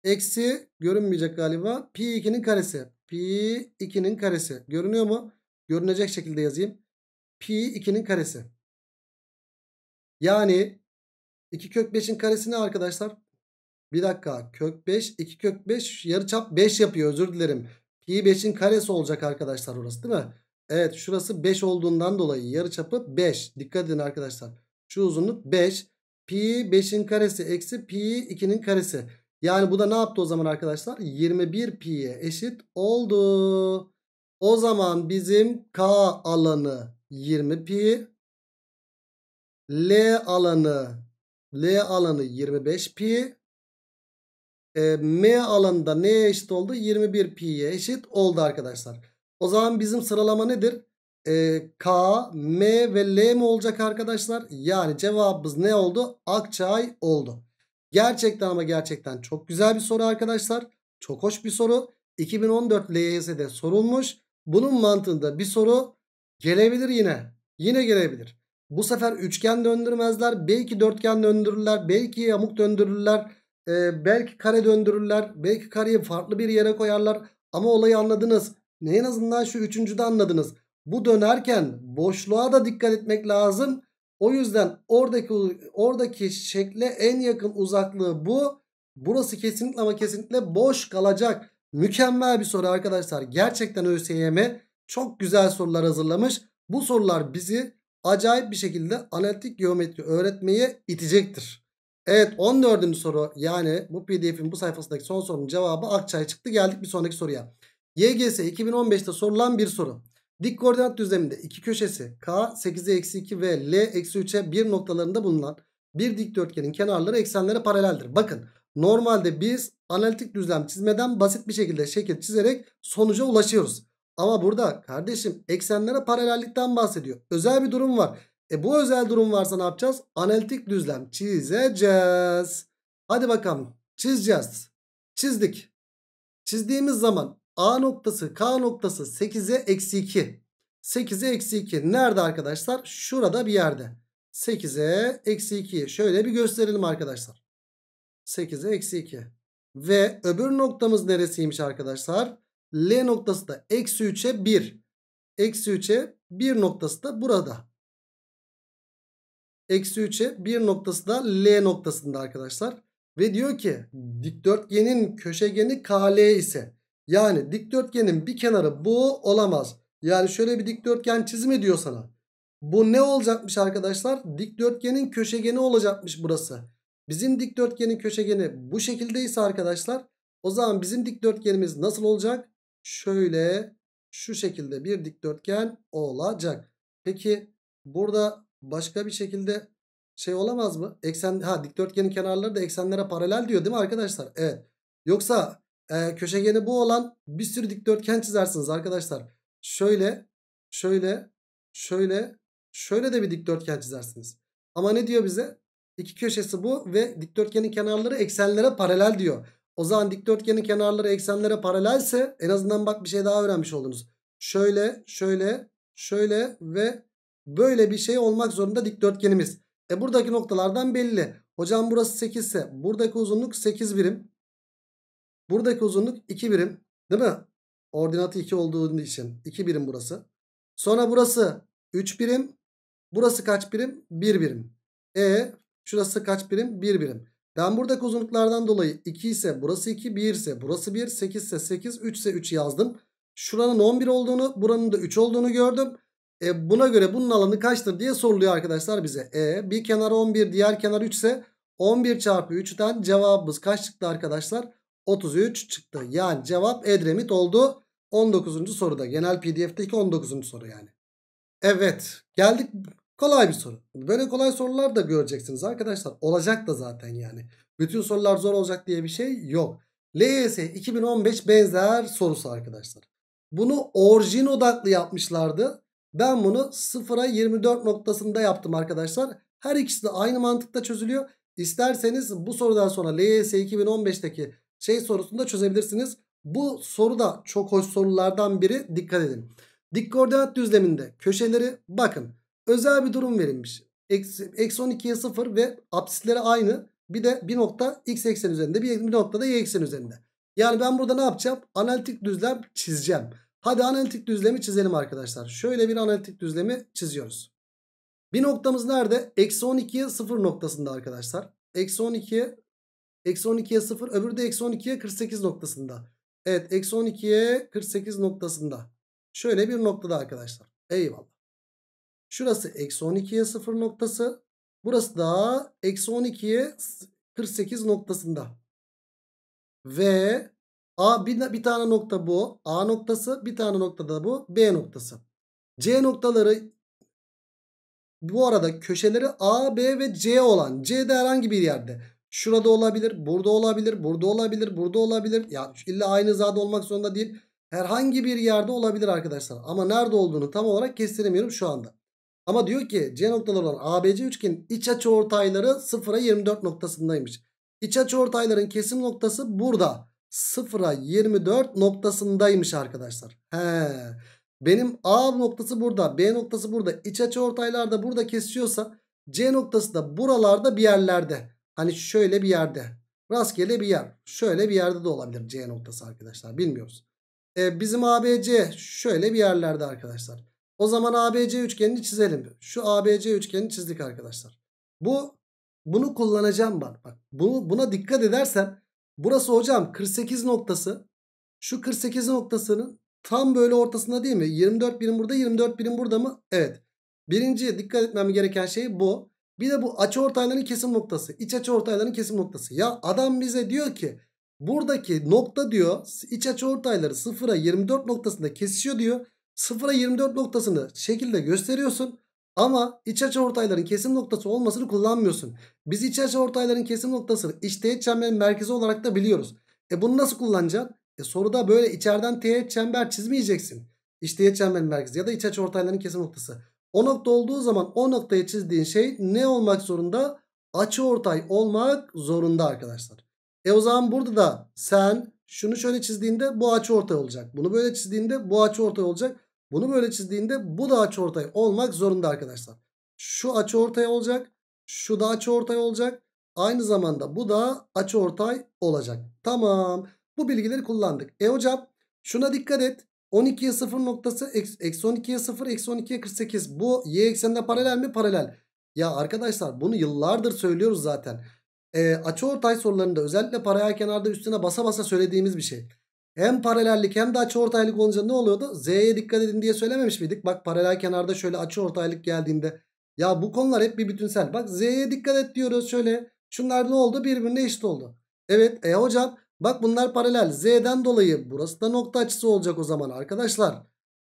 Speaker 1: eksi görünmeyecek galiba. Pi 2'nin karesi. Pi 2'nin karesi. Görünüyor mu? Görünecek şekilde yazayım. Pi 2'nin karesi. Yani 2 kök 5'in karesi ne arkadaşlar? Bir dakika kök 5 2 kök 5 yarıçap 5 yapıyor özür dilerim. Pi 5'in karesi olacak arkadaşlar orası değil mi? Evet şurası 5 olduğundan dolayı yarıçapı 5. Dikkat edin arkadaşlar. Şu uzunluk 5. Pi 5'in karesi eksi pi 2'nin karesi. Yani bu da ne yaptı o zaman arkadaşlar? 21 pi'ye eşit oldu. O zaman bizim K alanı 20 pi. L alanı L alanı 25 pi. E, M alanında neye eşit oldu? 21 pi'ye eşit oldu arkadaşlar. O zaman bizim sıralama nedir? E, K, M ve L mi olacak arkadaşlar? Yani cevabımız ne oldu? Akçay oldu. Gerçekten ama gerçekten çok güzel bir soru arkadaşlar. Çok hoş bir soru. 2014 LYS'de sorulmuş. Bunun mantığında bir soru gelebilir yine. Yine gelebilir. Bu sefer üçgen döndürmezler. Belki dörtgen döndürürler. Belki yamuk döndürürler. E, belki kare döndürürler. Belki kareyi farklı bir yere koyarlar. Ama olayı anladınız. Ne en azından şu üçüncüde anladınız. Bu dönerken boşluğa da dikkat etmek lazım. O yüzden oradaki oradaki şekle en yakın uzaklığı bu. Burası kesinlikle ama kesinlikle boş kalacak. Mükemmel bir soru arkadaşlar. Gerçekten ÖSYM'e çok güzel sorular hazırlamış. Bu sorular bizi acayip bir şekilde analitik geometri öğretmeye itecektir. Evet 14. soru yani bu pdf'in bu sayfasındaki son sorunun cevabı Akçay çıktı. Geldik bir sonraki soruya. YGS 2015'te sorulan bir soru. Dik koordinat düzleminde iki köşesi K 8'e eksi 2 ve L eksi 3'e 1 noktalarında bulunan bir dikdörtgenin kenarları eksenlere paraleldir. Bakın Normalde biz analitik düzlem çizmeden basit bir şekilde şekil çizerek sonuca ulaşıyoruz. Ama burada kardeşim eksenlere paralellikten bahsediyor. Özel bir durum var. E bu özel durum varsa ne yapacağız? Analitik düzlem çizeceğiz. Hadi bakalım çizeceğiz. Çizdik. Çizdiğimiz zaman A noktası K noktası 8'e eksi 2. 8'e eksi 2 nerede arkadaşlar? Şurada bir yerde. 8'e eksi 2'yi şöyle bir gösterelim arkadaşlar. 8'e eksi 2. Ve öbür noktamız neresiymiş arkadaşlar? L noktası da eksi 3'e 1. Eksi 3'e 1 noktası da burada. Eksi 3'e 1 noktası da L noktasında arkadaşlar. Ve diyor ki dikdörtgenin köşegeni KL ise yani dikdörtgenin bir kenarı bu olamaz. Yani şöyle bir dikdörtgen çizim diyor sana. Bu ne olacakmış arkadaşlar? Dikdörtgenin köşegeni olacakmış burası. Bizim dikdörtgenin köşegeni bu şekildeyse arkadaşlar o zaman bizim dikdörtgenimiz nasıl olacak? Şöyle şu şekilde bir dikdörtgen olacak. Peki burada başka bir şekilde şey olamaz mı? Eksen ha dikdörtgenin kenarları da eksenlere paralel diyor değil mi arkadaşlar? Evet. Yoksa e, köşegeni bu olan bir sürü dikdörtgen çizersiniz arkadaşlar. Şöyle, şöyle, şöyle, şöyle de bir dikdörtgen çizersiniz. Ama ne diyor bize? İki köşesi bu ve dikdörtgenin kenarları eksenlere paralel diyor. O zaman dikdörtgenin kenarları eksenlere paralelse en azından bak bir şey daha öğrenmiş oldunuz. Şöyle, şöyle, şöyle ve böyle bir şey olmak zorunda dikdörtgenimiz. E buradaki noktalardan belli. Hocam burası 8 ise buradaki uzunluk 8 birim. Buradaki uzunluk 2 birim. Değil mi? Ordinatı 2 olduğu için 2 birim burası. Sonra burası 3 birim. Burası kaç birim? 1 birim. E Şurası kaç birim? 1 birim. Ben buradaki uzunluklardan dolayı 2 ise burası 2, 1 ise burası 1, 8 ise 8, 3 ise 3 yazdım. Şuranın 11 olduğunu, buranın da 3 olduğunu gördüm. E buna göre bunun alanı kaçtır diye soruluyor arkadaşlar bize. E bir kenar 11, diğer kenar 3 ise 11 çarpı 3'ten cevabımız kaç çıktı arkadaşlar? 33 çıktı. Yani cevap Edremit oldu. 19. soruda. Genel PDF'teki 19. soru yani. Evet. Geldik Kolay bir soru. Böyle kolay sorular da göreceksiniz arkadaşlar. Olacak da zaten yani. Bütün sorular zor olacak diye bir şey yok. LYS 2015 benzer sorusu arkadaşlar. Bunu orijin odaklı yapmışlardı. Ben bunu 0'a 24 noktasında yaptım arkadaşlar. Her ikisi de aynı mantıkta çözülüyor. İsterseniz bu sorudan sonra LYS 2015'teki şey sorusunu da çözebilirsiniz. Bu soru da çok hoş sorulardan biri. Dikkat edin. Dik koordinat düzleminde köşeleri bakın özel bir durum verilmiş. Eksi 12'ye 0 ve apsisleri aynı. Bir de bir nokta x eksen üzerinde bir nokta da y eksen üzerinde. Yani ben burada ne yapacağım? Analitik düzlem çizeceğim. Hadi analitik düzlemi çizelim arkadaşlar. Şöyle bir analitik düzlemi çiziyoruz. Bir noktamız nerede? Eksi 12'ye 0 noktasında arkadaşlar. Eksi 12'ye eksi 12'ye 0 öbürü de eksi 12'ye 48 noktasında. Evet eksi 12'ye 48 noktasında. Şöyle bir noktada arkadaşlar. Eyvallah. Şurası eksi 12'ye 0 noktası. Burası da eksi 12'ye 48 noktasında. Ve A bir, bir tane nokta bu. A noktası bir tane nokta da bu. B noktası. C noktaları bu arada köşeleri A, B ve C olan. C'de herhangi bir yerde. Şurada olabilir, burada olabilir, burada olabilir, burada olabilir. Ya illa aynı zade olmak zorunda değil. Herhangi bir yerde olabilir arkadaşlar. Ama nerede olduğunu tam olarak kestiremiyorum şu anda. Ama diyor ki C noktalı olan ABC üçgenin iç açı ortayları sıfıra 24 noktasındaymış. İç açı ortayların kesim noktası burada. Sıfıra 24 noktasındaymış arkadaşlar. He. Benim A noktası burada. B noktası burada. iç açı ortaylar da burada kesiyorsa C noktası da buralarda bir yerlerde. Hani şöyle bir yerde. Rastgele bir yer. Şöyle bir yerde de olabilir C noktası arkadaşlar. Bilmiyoruz. E, bizim ABC şöyle bir yerlerde arkadaşlar. O zaman ABC üçgenini çizelim. Şu ABC üçgenini çizdik arkadaşlar. Bu bunu kullanacağım bak. bak bunu, buna dikkat edersen burası hocam 48 noktası. Şu 48 noktasının tam böyle ortasında değil mi? 24 birim burada 24 birim burada mı? Evet. Birinci dikkat etmem gereken şey bu. Bir de bu açı ortayların kesim noktası. iç açı ortayların kesim noktası. Ya adam bize diyor ki buradaki nokta diyor iç açı ortayları sıfıra 24 noktasında kesişiyor diyor. Sıfıra 24 noktasını şekilde gösteriyorsun. Ama iç açı ortayların kesim noktası olmasını kullanmıyorsun. Biz iç açı ortayların kesim noktasını iç teğet çemberin merkezi olarak da biliyoruz. E bunu nasıl kullanacaksın? E soruda böyle içeriden teğet çember çizmeyeceksin. İç teğet çemberin merkezi ya da iç açı ortayların kesim noktası. O nokta olduğu zaman o noktaya çizdiğin şey ne olmak zorunda? Açı ortay olmak zorunda arkadaşlar. E o zaman burada da sen şunu şöyle çizdiğinde bu açı ortay olacak. Bunu böyle çizdiğinde bu açı ortay olacak. Bunu böyle çizdiğinde bu da açıortay olmak zorunda arkadaşlar. Şu açıortay olacak. Şu da açıortay olacak. Aynı zamanda bu da açıortay olacak. Tamam. Bu bilgileri kullandık. E hocam şuna dikkat et. 12'ye 0 noktası eksi 12'ye 0 eksi 12'ye 48. Bu y eksenine paralel mi? Paralel. Ya arkadaşlar bunu yıllardır söylüyoruz zaten. E, açıortay sorularında özellikle paralel kenarda üstüne basa basa söylediğimiz bir şey. Hem paralellik hem de açı ortaylık olunca ne oluyordu? Z'ye dikkat edin diye söylememiş miydik? Bak paralel kenarda şöyle açı ortaylık geldiğinde. Ya bu konular hep bir bütünsel. Bak Z'ye dikkat et diyoruz şöyle. Şunlar ne oldu? Birbirine eşit oldu. Evet e hocam bak bunlar paralel. Z'den dolayı burası da nokta açısı olacak o zaman arkadaşlar.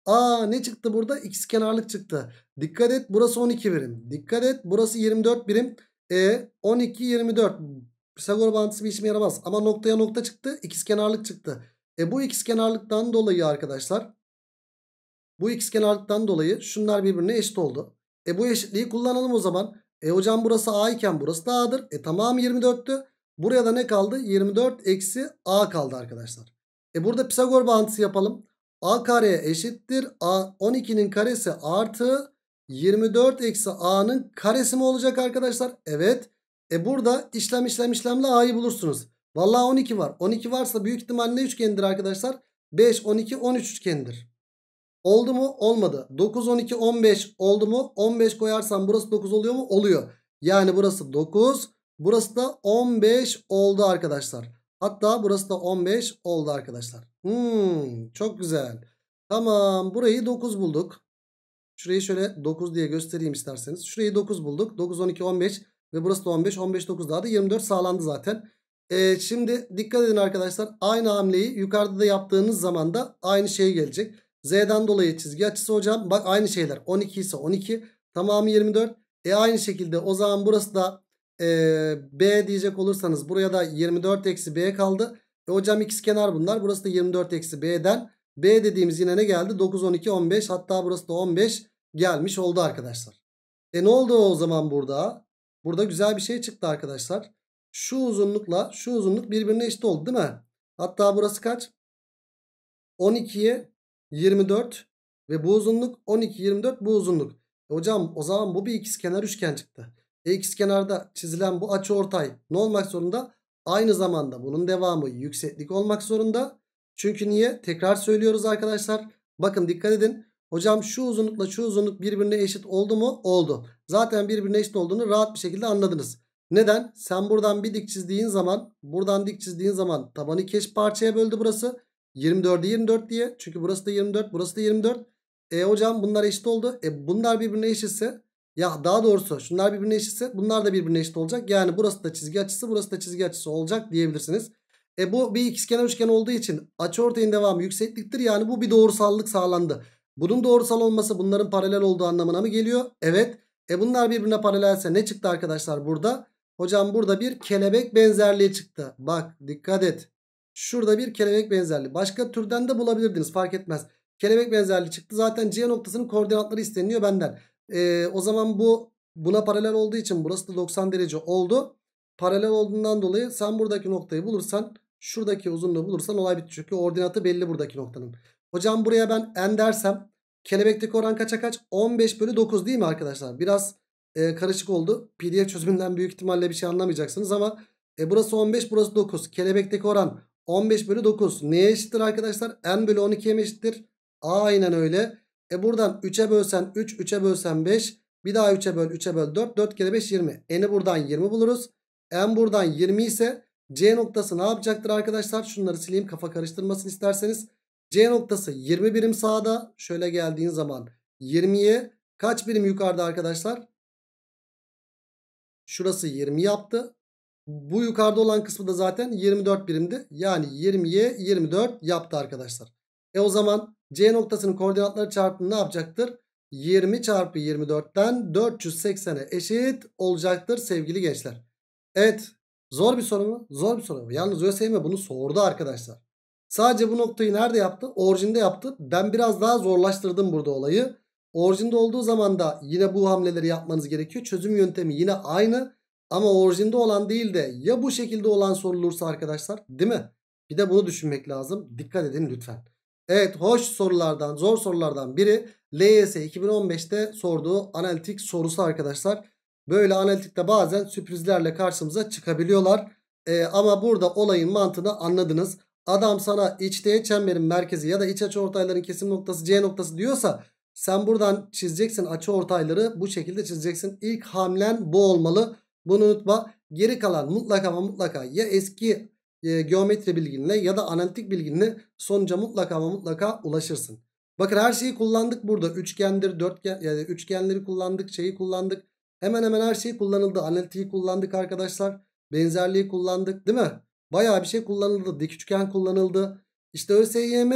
Speaker 1: Aa ne çıktı burada? X kenarlık çıktı. Dikkat et burası 12 birim. Dikkat et burası 24 birim. E 12 24. Pisagor bağıntısı bir işime yaramaz. Ama noktaya nokta çıktı. X kenarlık çıktı. E bu x kenarlıktan dolayı arkadaşlar bu x kenarlıktan dolayı şunlar birbirine eşit oldu. E bu eşitliği kullanalım o zaman. E hocam burası a iken burası da a'dır. E tamam 24'tü. Buraya da ne kaldı? 24 eksi a kaldı arkadaşlar. E burada Pisagor bağıntısı yapalım. a kare eşittir. a 12'nin karesi artı 24 eksi a'nın karesi mi olacak arkadaşlar? Evet. E burada işlem işlem işlemle a'yı bulursunuz. Vallahi 12 var. 12 varsa büyük ihtimalle üçgendir arkadaşlar. 5, 12, 13 üçgendir. Oldu mu? Olmadı. 9, 12, 15 oldu mu? 15 koyarsam burası 9 oluyor mu? Oluyor. Yani burası 9. Burası da 15 oldu arkadaşlar. Hatta burası da 15 oldu arkadaşlar. Hmm, çok güzel. Tamam burayı 9 bulduk. Şurayı şöyle 9 diye göstereyim isterseniz. Şurayı 9 bulduk. 9, 12, 15 ve burası da 15. 15, 9 daha da 24 sağlandı zaten. E, şimdi dikkat edin arkadaşlar. Aynı hamleyi yukarıda da yaptığınız zaman da aynı şey gelecek. Z'den dolayı çizgi açısı hocam. Bak aynı şeyler. 12 ise 12. Tamamı 24. E aynı şekilde o zaman burası da e, B diyecek olursanız buraya da 24 eksi B kaldı. E hocam x kenar bunlar. Burası da 24 eksi B'den. B dediğimiz yine ne geldi? 9, 12, 15. Hatta burası da 15 gelmiş oldu arkadaşlar. E ne oldu o zaman burada? Burada güzel bir şey çıktı arkadaşlar. Şu uzunlukla şu uzunluk birbirine eşit oldu değil mi? Hatta burası kaç? 12'ye 24 ve bu uzunluk 12 24 bu uzunluk. E hocam o zaman bu bir ikizkenar üçgen çıktı. E kenarda çizilen bu açı ortay ne olmak zorunda? Aynı zamanda bunun devamı yükseklik olmak zorunda. Çünkü niye? Tekrar söylüyoruz arkadaşlar. Bakın dikkat edin. Hocam şu uzunlukla şu uzunluk birbirine eşit oldu mu? Oldu. Zaten birbirine eşit olduğunu rahat bir şekilde anladınız. Neden? Sen buradan bir dik çizdiğin zaman buradan dik çizdiğin zaman tabanı keş parçaya böldü burası. 24'e 24 diye. Çünkü burası da 24 burası da 24. E hocam bunlar eşit oldu. E bunlar birbirine eşitse ya daha doğrusu şunlar birbirine eşitse bunlar da birbirine eşit olacak. Yani burası da çizgi açısı burası da çizgi açısı olacak diyebilirsiniz. E bu bir ikizkenar üçgen olduğu için açıortayın devamı yüksekliktir. Yani bu bir doğrusallık sağlandı. Bunun doğrusal olması bunların paralel olduğu anlamına mı geliyor? Evet. E bunlar birbirine paralelse ne çıktı arkadaşlar burada? Hocam burada bir kelebek benzerliği çıktı. Bak dikkat et. Şurada bir kelebek benzerliği. Başka türden de bulabilirdiniz fark etmez. Kelebek benzerliği çıktı. Zaten C noktasının koordinatları isteniyor benden. Ee, o zaman bu buna paralel olduğu için burası da 90 derece oldu. Paralel olduğundan dolayı sen buradaki noktayı bulursan şuradaki uzunluğu bulursan olay bitti. Çünkü ordinatı belli buradaki noktanın. Hocam buraya ben n dersem kelebekteki oran kaça kaç? 15 bölü 9 değil mi arkadaşlar? Biraz e, karışık oldu. PDF çözümünden büyük ihtimalle bir şey anlamayacaksınız ama e, burası 15 burası 9. Kelebekteki oran 15 bölü 9. Neye eşittir arkadaşlar? N bölü 12'ye mi eşittir? Aynen öyle. E buradan 3'e bölsen 3, 3'e bölsen 5. Bir daha 3'e böl, 3'e böl 4. 4 kere 5 20. N'i buradan 20 buluruz. N buradan 20 ise C noktası ne yapacaktır arkadaşlar? Şunları sileyim kafa karıştırmasın isterseniz. C noktası 20 birim sağda. Şöyle geldiğin zaman 20'ye kaç birim yukarıda arkadaşlar? Şurası 20 yaptı. Bu yukarıda olan kısmı da zaten 24 birimdi. Yani 20'ye 24 yaptı arkadaşlar. E o zaman C noktasının koordinatları çarpımı ne yapacaktır? 20 çarpı 24'ten 480'e eşit olacaktır sevgili gençler. Evet zor bir soru mu? Zor bir soru. Yalnız ÖSYM e bunu sordu arkadaşlar. Sadece bu noktayı nerede yaptı? Orijinde yaptı. Ben biraz daha zorlaştırdım burada olayı. Orijinde olduğu zaman da yine bu hamleleri yapmanız gerekiyor. Çözüm yöntemi yine aynı ama orijinde olan değil de ya bu şekilde olan sorulursa arkadaşlar değil mi? Bir de bunu düşünmek lazım. Dikkat edin lütfen. Evet hoş sorulardan zor sorulardan biri LYS 2015'te sorduğu analitik sorusu arkadaşlar. Böyle analitikte bazen sürprizlerle karşımıza çıkabiliyorlar. Ee, ama burada olayın mantığını anladınız. Adam sana içteye çemberin merkezi ya da iç açı ortayların kesim noktası C noktası diyorsa sen buradan çizeceksin açı ortayları bu şekilde çizeceksin. İlk hamlen bu olmalı. Bunu unutma. Geri kalan mutlaka ama mutlaka ya eski e, geometri bilginle ya da analitik bilginle sonuca mutlaka ama mutlaka ulaşırsın. Bakın her şeyi kullandık burada. Üçgendir, dörtgen, yani üçgenleri kullandık, şeyi kullandık. Hemen hemen her şey kullanıldı. Analitiği kullandık arkadaşlar. Benzerliği kullandık değil mi? Bayağı bir şey kullanıldı. Dik üçgen kullanıldı. İşte ÖSYM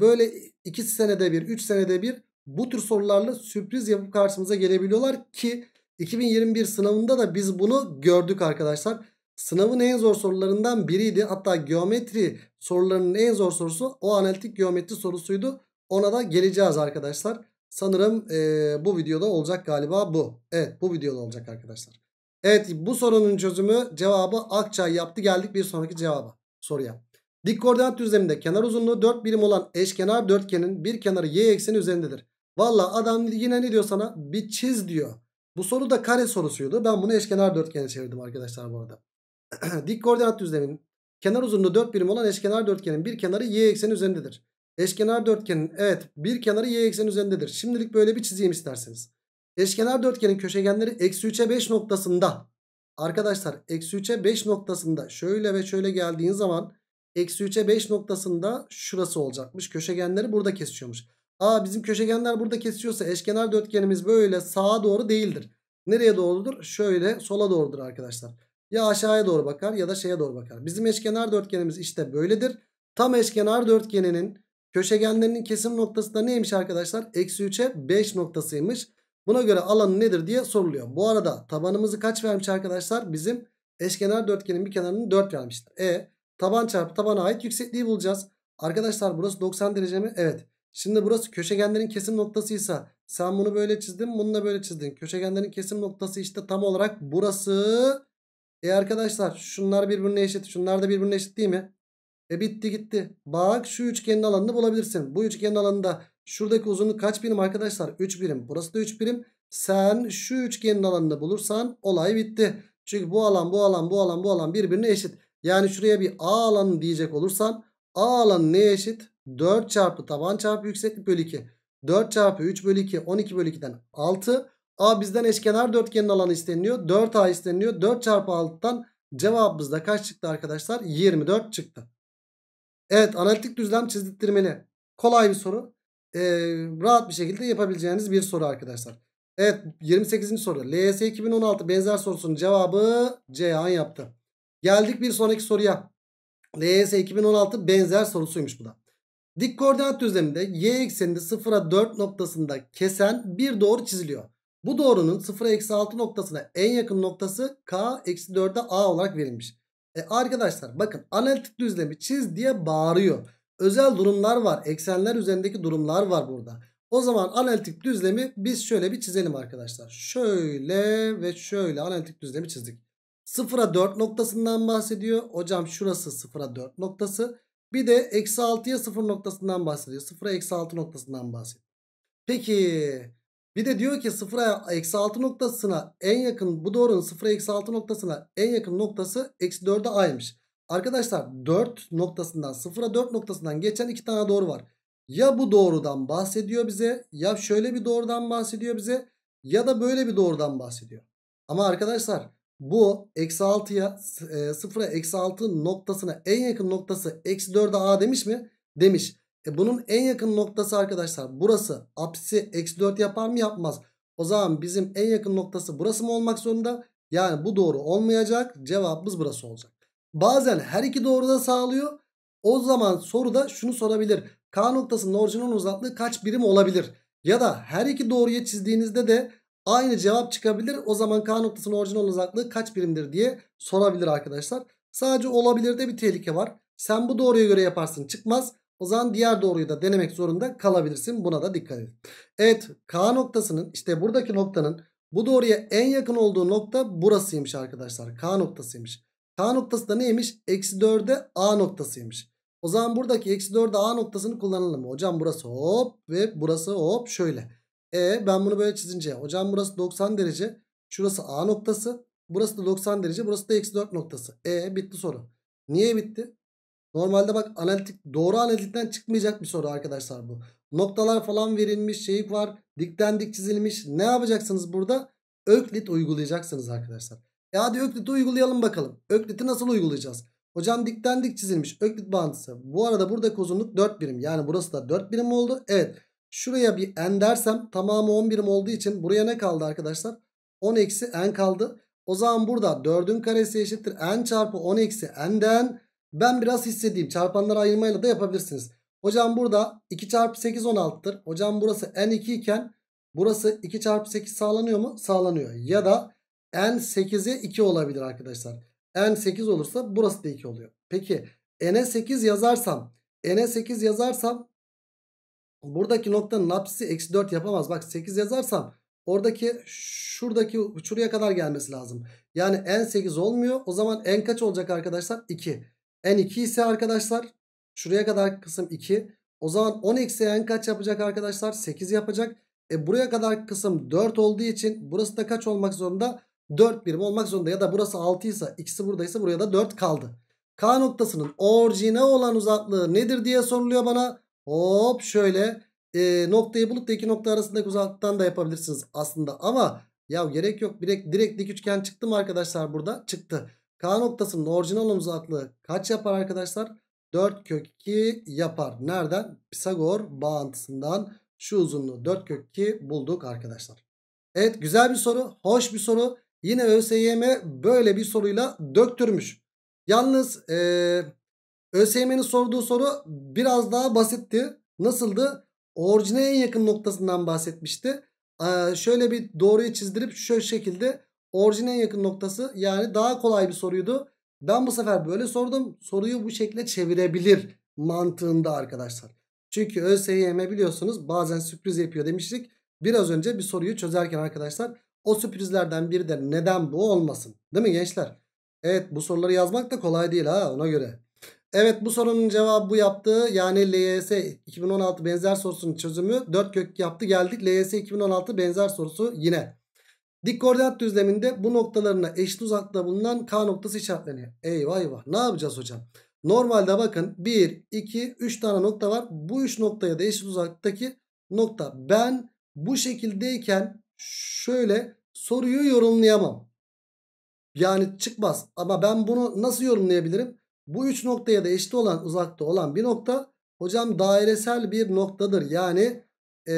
Speaker 1: böyle 2 senede bir 3 senede bir bu tür sorularla sürpriz yapıp karşımıza gelebiliyorlar ki 2021 sınavında da biz bunu gördük arkadaşlar. Sınavın en zor sorularından biriydi. Hatta geometri sorularının en zor sorusu o analitik geometri sorusuydu. Ona da geleceğiz arkadaşlar. Sanırım e, bu videoda olacak galiba bu. Evet bu videoda olacak arkadaşlar. Evet bu sorunun çözümü cevabı Akçay yaptı. Geldik bir sonraki cevaba soruya. Dik koordinat düzleminde kenar uzunluğu 4 birim olan eşkenar dörtgenin bir kenarı y ekseni üzerindedir. Valla adam yine ne diyor sana? Bir çiz diyor. Bu soru da kare sorusuydu. Ben bunu eşkenar dörtgeni çevirdim arkadaşlar bu arada. Dik koordinat düzleminin kenar uzunluğu 4 birim olan eşkenar dörtgenin bir kenarı y ekseni üzerindedir. Eşkenar dörtgenin evet bir kenarı y ekseni üzerindedir. Şimdilik böyle bir çizeyim isterseniz. Eşkenar dörtgenin köşegenleri eksi 3'e 5 noktasında. Arkadaşlar eksi 3'e 5 noktasında şöyle ve şöyle geldiğin zaman Eksi 3'e 5 noktasında şurası olacakmış. Köşegenleri burada kesiyormuş. Aa bizim köşegenler burada kesiyorsa eşkenar dörtgenimiz böyle sağa doğru değildir. Nereye doğrudur? Şöyle sola doğrudur arkadaşlar. Ya aşağıya doğru bakar ya da şeye doğru bakar. Bizim eşkenar dörtgenimiz işte böyledir. Tam eşkenar dörtgeninin köşegenlerinin kesim noktası da neymiş arkadaşlar? Eksi 3'e 5 noktasıymış. Buna göre alanı nedir diye soruluyor. Bu arada tabanımızı kaç vermiş arkadaşlar? Bizim eşkenar dörtgenin bir kenarını 4 vermişler. E Taban çarpı tabana ait yüksekliği bulacağız. Arkadaşlar burası 90 derece mi? Evet. Şimdi burası köşegenlerin kesim noktasıysa sen bunu böyle çizdin bunu da böyle çizdin. Köşegenlerin kesim noktası işte tam olarak burası. E arkadaşlar şunlar birbirine eşit. Şunlar da birbirine eşit değil mi? E bitti gitti. Bak şu üçgenin alanını bulabilirsin. Bu üçgenin alanında şuradaki uzunluk kaç birim arkadaşlar? 3 birim. Burası da 3 birim. Sen şu üçgenin alanını bulursan olay bitti. Çünkü bu alan bu alan bu alan bu alan birbirine eşit. Yani şuraya bir A alanı diyecek olursan A alanı neye eşit? 4 çarpı taban çarpı yükseklik bölü 2. 4 çarpı 3 bölü 2 12 bölü 2'den 6. A bizden eşkenar dörtgenin alanı isteniliyor. 4A isteniliyor. 4 çarpı 6'dan cevabımız da kaç çıktı arkadaşlar? 24 çıktı. Evet analitik düzlem çizdirtmeli. Kolay bir soru. Ee, rahat bir şekilde yapabileceğiniz bir soru arkadaşlar. Evet 28. soru. LYS 2016 benzer sorusunun cevabı Ceyhan yaptı. Geldik bir sonraki soruya. LYS e 2016 benzer sorusuymuş bu da. Dik koordinat düzleminde y ekseninde 0'a 4 noktasında kesen bir doğru çiziliyor. Bu doğrunun 0'a eksi 6 noktasına en yakın noktası k eksi 4'e a olarak verilmiş. E arkadaşlar bakın analitik düzlemi çiz diye bağırıyor. Özel durumlar var. Eksenler üzerindeki durumlar var burada. O zaman analitik düzlemi biz şöyle bir çizelim arkadaşlar. Şöyle ve şöyle analitik düzlemi çizdik. Sıfıra 4 noktasından bahsediyor. Hocam şurası sıfıra 4 noktası. Bir de eksi 6'ya 0 noktasından bahsediyor. Sıfıra eksi 6 noktasından bahsediyor. Peki bir de diyor ki sıfıra eksi 6 noktasına en yakın bu doğrunun sıfıra eksi 6 noktasına en yakın noktası eksi 4'e a'ymış. Arkadaşlar 4 noktasından sıfıra 4 noktasından geçen iki tane doğru var. Ya bu doğrudan bahsediyor bize ya şöyle bir doğrudan bahsediyor bize ya da böyle bir doğrudan bahsediyor. Ama arkadaşlar bu eksi 6'ya e, 0'a eksi 6 noktasına en yakın noktası eksi 4'e a demiş mi? Demiş. E bunun en yakın noktası arkadaşlar burası apsi eksi 4 yapar mı yapmaz. O zaman bizim en yakın noktası burası mı olmak zorunda? Yani bu doğru olmayacak cevabımız burası olacak. Bazen her iki doğru da sağlıyor. O zaman soruda şunu sorabilir. K noktasının orijinal uzaklığı kaç birim olabilir? Ya da her iki doğruyu çizdiğinizde de aynı cevap çıkabilir. O zaman K noktasının orijinal uzaklığı kaç birimdir diye sorabilir arkadaşlar. Sadece olabilir de bir tehlike var. Sen bu doğruya göre yaparsın çıkmaz. O zaman diğer doğruyu da denemek zorunda kalabilirsin. Buna da dikkat edin. Evet K noktasının işte buradaki noktanın bu doğruya en yakın olduğu nokta burasıymış arkadaşlar. K noktasıymış. K noktası da neymiş? Eksi 4'e A noktasıymış. O zaman buradaki eksi 4'e A noktasını kullanalım. Hocam burası hop ve burası hop şöyle. E ben bunu böyle çizince hocam burası 90 derece. Şurası A noktası. Burası da 90 derece. Burası da eksi 4 noktası. E bitti soru. Niye bitti? Normalde bak analitik doğru analitikten çıkmayacak bir soru arkadaşlar bu. Noktalar falan verilmiş şey var. Dikten dik çizilmiş. Ne yapacaksınız burada? Öklit uygulayacaksınız arkadaşlar. E hadi öklit'i uygulayalım bakalım. Öklit'i nasıl uygulayacağız? Hocam dikten dik çizilmiş. Öklit bağıntısı. Bu arada burada uzunluk 4 birim. Yani burası da 4 birim oldu. Evet. Şuraya bir n dersem tamamı birim olduğu için buraya ne kaldı arkadaşlar? 10 eksi n kaldı. O zaman burada 4'ün karesi eşittir n çarpı 10 eksi n'den ben biraz hissedeyim. Çarpanları ayırmayla da yapabilirsiniz. Hocam burada 2 çarpı 8 16'tır. Hocam burası n 2 iken burası 2 çarpı 8 sağlanıyor mu? Sağlanıyor. Ya da n 8'e 2 olabilir arkadaşlar. n 8 olursa burası da 2 oluyor. Peki n'e 8 yazarsam n'e 8 yazarsam Buradaki noktanın apsisi eksi 4 yapamaz. Bak 8 yazarsam oradaki şuradaki şuraya kadar gelmesi lazım. Yani n 8 olmuyor. O zaman n kaç olacak arkadaşlar? 2. n 2 ise arkadaşlar şuraya kadar kısım 2. O zaman 10 eksi n kaç yapacak arkadaşlar? 8 yapacak. E buraya kadar kısım 4 olduğu için burası da kaç olmak zorunda? 4 birim olmak zorunda ya da burası 6 ise ikisi buradaysa buraya da 4 kaldı. K noktasının orijine olan uzaklığı nedir diye soruluyor bana. Hop şöyle e, noktayı bulup da iki nokta arasındaki uzaklıktan da yapabilirsiniz aslında. Ama ya gerek yok direkt, direkt dik üçgen çıktı mı arkadaşlar burada? Çıktı. K noktasının orijinal uzaklığı kaç yapar arkadaşlar? 4 kök 2 yapar. Nereden? Pisagor bağıntısından şu uzunluğu 4 kök 2 bulduk arkadaşlar. Evet güzel bir soru. Hoş bir soru. Yine ÖSYM böyle bir soruyla döktürmüş. Yalnız ee, ÖSYM'nin sorduğu soru biraz daha basitti. Nasıldı? Orijine en yakın noktasından bahsetmişti. Ee, şöyle bir doğruyu çizdirip şu şekilde orijine en yakın noktası yani daha kolay bir soruydu. Ben bu sefer böyle sordum. Soruyu bu şekilde çevirebilir mantığında arkadaşlar. Çünkü ÖSYM biliyorsunuz bazen sürpriz yapıyor demiştik. Biraz önce bir soruyu çözerken arkadaşlar o sürprizlerden biri de neden bu olmasın? Değil mi gençler? Evet bu soruları yazmak da kolay değil ha ona göre. Evet bu sorunun cevabı bu yaptı. Yani LYS 2016 benzer sorusunun çözümü 4 kök yaptı geldik. LYS 2016 benzer sorusu yine. Dik koordinat düzleminde bu noktalarına eşit uzakta bulunan K noktası işaretleniyor. Eyvah eyvah ne yapacağız hocam? Normalde bakın 1, 2, 3 tane nokta var. Bu 3 noktaya da eşit uzaktaki nokta. Ben bu şekildeyken şöyle soruyu yorumlayamam. Yani çıkmaz. Ama ben bunu nasıl yorumlayabilirim? Bu üç noktaya da eşit olan uzakta olan bir nokta hocam dairesel bir noktadır. Yani e,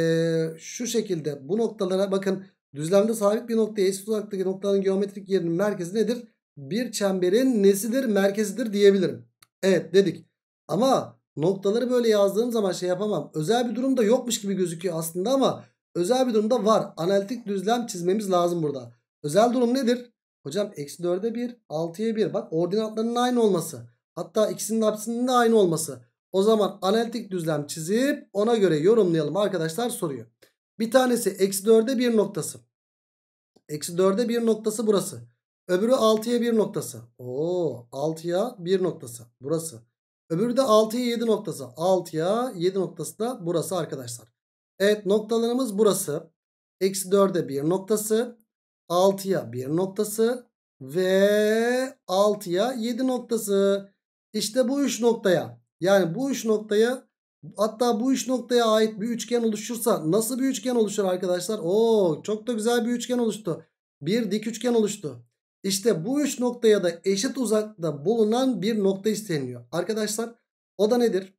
Speaker 1: şu şekilde bu noktalara bakın düzlemde sabit bir noktaya eşit uzaktaki noktanın geometrik yerinin merkezi nedir? Bir çemberin nesidir? Merkezidir diyebilirim. Evet dedik. Ama noktaları böyle yazdığım zaman şey yapamam. Özel bir durumda yokmuş gibi gözüküyor aslında ama özel bir durumda var. Analitik düzlem çizmemiz lazım burada. Özel durum nedir? Hocam eksi 4'e 1, 6'ya 1. Bak ordinatlarının aynı olması. Hatta ikisinin hapsinin de aynı olması. O zaman analitik düzlem çizip ona göre yorumlayalım arkadaşlar soruyor. Bir tanesi eksi 4'e bir noktası. Eksi 4'e bir noktası burası. Öbürü 6'ya bir noktası. Oo, 6'ya bir noktası burası. Öbürü de 6'ya 7 noktası. 6'ya 7 noktası da burası arkadaşlar. Evet noktalarımız burası. Eksi 4'e bir noktası. 6'ya bir noktası. Ve 6'ya 7 noktası. İşte bu üç noktaya yani bu üç noktaya hatta bu üç noktaya ait bir üçgen oluşursa nasıl bir üçgen oluşur arkadaşlar? Oo çok da güzel bir üçgen oluştu. Bir dik üçgen oluştu. İşte bu üç noktaya da eşit uzakta bulunan bir nokta isteniyor. Arkadaşlar o da nedir?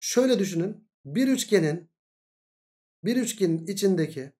Speaker 1: Şöyle düşünün. Bir üçgenin bir üçgenin içindeki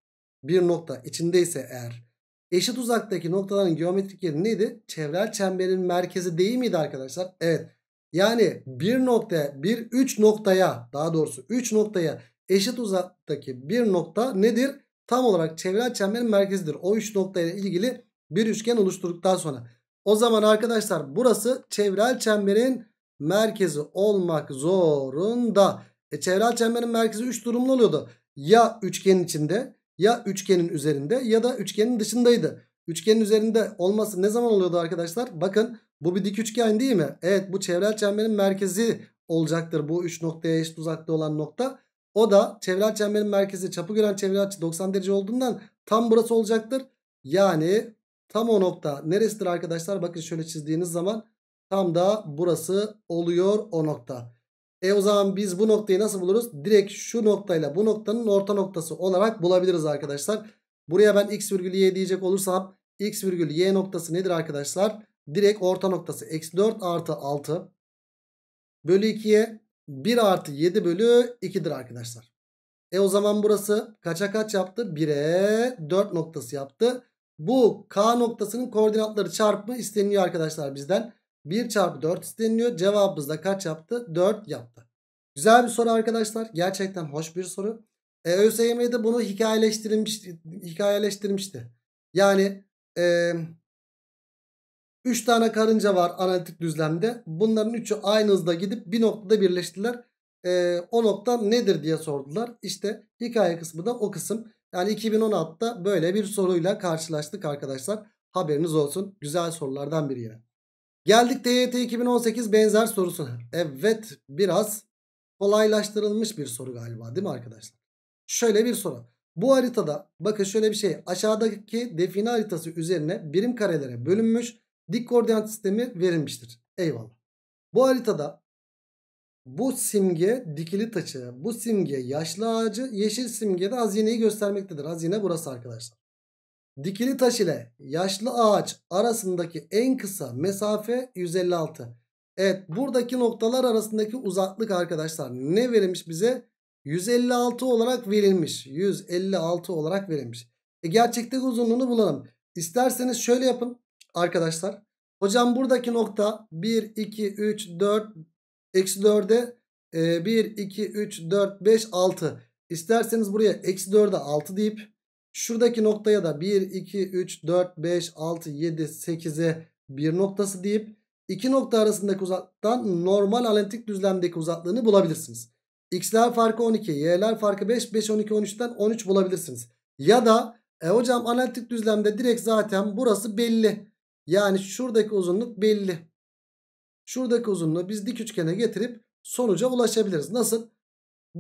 Speaker 1: bir nokta içindeyse eğer Eşit uzaktaki noktaların geometrik yeri neydi? Çevrel çemberin merkezi değil miydi arkadaşlar? Evet. Yani bir noktaya, bir üç noktaya daha doğrusu üç noktaya eşit uzaktaki bir nokta nedir? Tam olarak çevrel çemberin merkezidir. O üç noktayla ilgili bir üçgen oluşturduktan sonra. O zaman arkadaşlar burası çevrel çemberin merkezi olmak zorunda. E, çevrel çemberin merkezi üç durumlu oluyordu. Ya üçgenin içinde ya üçgenin üzerinde ya da üçgenin dışındaydı. Üçgenin üzerinde olması ne zaman oluyordu arkadaşlar? Bakın bu bir dik üçgen değil mi? Evet bu çevrel çemberin merkezi olacaktır bu 3 noktaya eşit uzakta olan nokta. O da çevrel çemberin merkezi çapı gören çevrel açı 90 derece olduğundan tam burası olacaktır. Yani tam o nokta neresidir arkadaşlar? Bakın şöyle çizdiğiniz zaman tam da burası oluyor o nokta. E o zaman biz bu noktayı nasıl buluruz? Direkt şu noktayla bu noktanın orta noktası olarak bulabiliriz arkadaşlar. Buraya ben x virgül y diyecek olursam x virgül y noktası nedir arkadaşlar? Direkt orta noktası. Eksi 4 artı 6 bölü 2'ye 1 artı 7 bölü 2'dir arkadaşlar. E o zaman burası kaça kaç yaptı? 1'e 4 noktası yaptı. Bu K noktasının koordinatları çarpımı isteniyor arkadaşlar bizden. 1 çarpı 4 isteniliyor. Cevabımız da kaç yaptı? 4 yaptı. Güzel bir soru arkadaşlar. Gerçekten hoş bir soru. E, ÖSYM'de bunu hikayeleştirilmiş, hikayeleştirmişti. Yani e, tane karınca var analitik düzlemde. Bunların üçü aynı hızda gidip bir noktada birleştiler. E, o nokta nedir diye sordular. İşte hikaye kısmı da o kısım. Yani 2016'da böyle bir soruyla karşılaştık arkadaşlar. Haberiniz olsun. Güzel sorulardan biri yine. Geldik TYT 2018 benzer sorusuna. Evet biraz kolaylaştırılmış bir soru galiba değil mi arkadaşlar? Şöyle bir soru. Bu haritada bakın şöyle bir şey. Aşağıdaki define haritası üzerine birim karelere bölünmüş dik koordinat sistemi verilmiştir. Eyvallah. Bu haritada bu simge dikili taçı, bu simge yaşlı ağacı, yeşil simge de hazineyi göstermektedir. Hazine burası arkadaşlar. Dikili taş ile yaşlı ağaç arasındaki en kısa mesafe 156. Evet buradaki noktalar arasındaki uzaklık arkadaşlar ne verilmiş bize? 156 olarak verilmiş. 156 olarak verilmiş. E gerçekteki uzunluğunu bulalım. İsterseniz şöyle yapın arkadaşlar. Hocam buradaki nokta 1, 2, 3, 4, eksi 4'e e, 1, 2, 3, 4, 5, 6. İsterseniz buraya eksi 4'e 6 deyip Şuradaki noktaya da 1, 2, 3, 4, 5, 6, 7, 8'e 1 noktası deyip iki nokta arasındaki uzaktan normal analitik düzlemdeki uzaklığını bulabilirsiniz. X'ler farkı 12, Y'ler farkı 5, 5, 12, 13'ten 13 bulabilirsiniz. Ya da e hocam analitik düzlemde direkt zaten burası belli. Yani şuradaki uzunluk belli. Şuradaki uzunluğu biz dik üçgene getirip sonuca ulaşabiliriz. Nasıl?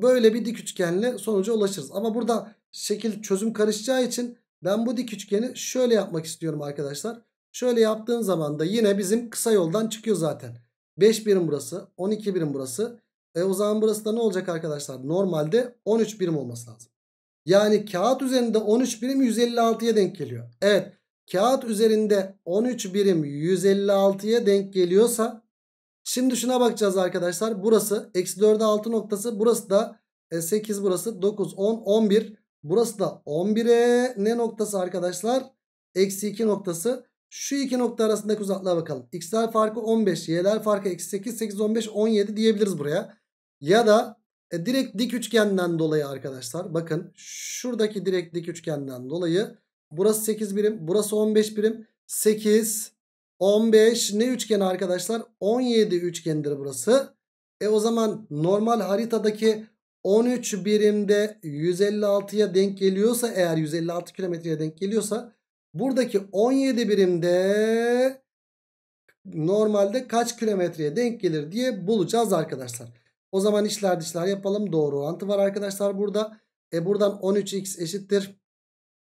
Speaker 1: Böyle bir dik üçgenle sonuca ulaşırız. Ama burada şekil çözüm karışacağı için ben bu dik üçgeni şöyle yapmak istiyorum arkadaşlar. Şöyle yaptığın zaman da yine bizim kısa yoldan çıkıyor zaten. 5 birim burası, 12 birim burası. E o zaman burası da ne olacak arkadaşlar? Normalde 13 birim olması lazım. Yani kağıt üzerinde 13 birim 156'ya denk geliyor. Evet kağıt üzerinde 13 birim 156'ya denk geliyorsa Şimdi şuna bakacağız arkadaşlar. Burası eksi 4'e 6 noktası. Burası da 8 e, burası 9 10 11. Burası da 11'e ne noktası arkadaşlar? Eksi 2 noktası. Şu iki nokta arasındaki uzaklığa bakalım. X'ler farkı 15, Y'ler farkı eksi 8, 8, 15, 17 diyebiliriz buraya. Ya da e, direkt dik üçgenden dolayı arkadaşlar. Bakın şuradaki direkt dik üçgenden dolayı. Burası 8 birim, burası 15 birim. 8, 15 ne üçgeni arkadaşlar? 17 üçgenidir burası. E o zaman normal haritadaki 13 birimde 156'ya denk geliyorsa eğer 156 kilometreye denk geliyorsa buradaki 17 birimde normalde kaç kilometreye denk gelir diye bulacağız arkadaşlar. O zaman işler dışlar yapalım. Doğru orantı var arkadaşlar burada. E buradan 13x eşittir.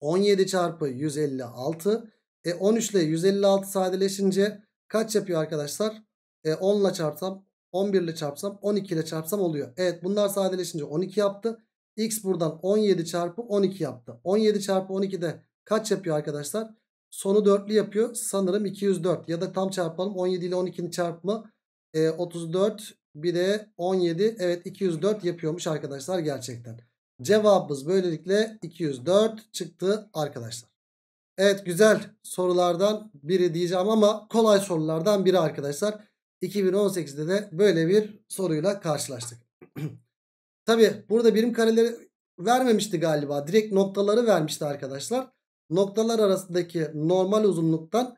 Speaker 1: 17 çarpı 156. E 13 ile 156 sadeleşince kaç yapıyor arkadaşlar? E 10 ile çarpsam 11 ile çarpsam 12 ile çarpsam oluyor. Evet bunlar sadeleşince 12 yaptı. X buradan 17 çarpı 12 yaptı. 17 çarpı 12 de kaç yapıyor arkadaşlar? Sonu dörtlü yapıyor. Sanırım 204 ya da tam çarpalım 17 ile 12'nin çarpımı e, 34 bir de 17 evet 204 yapıyormuş arkadaşlar gerçekten. Cevabımız böylelikle 204 çıktı arkadaşlar. Evet güzel sorulardan biri diyeceğim ama kolay sorulardan biri arkadaşlar. 2018'de de böyle bir soruyla karşılaştık. Tabi burada birim kareleri vermemişti galiba. Direkt noktaları vermişti arkadaşlar. Noktalar arasındaki normal uzunluktan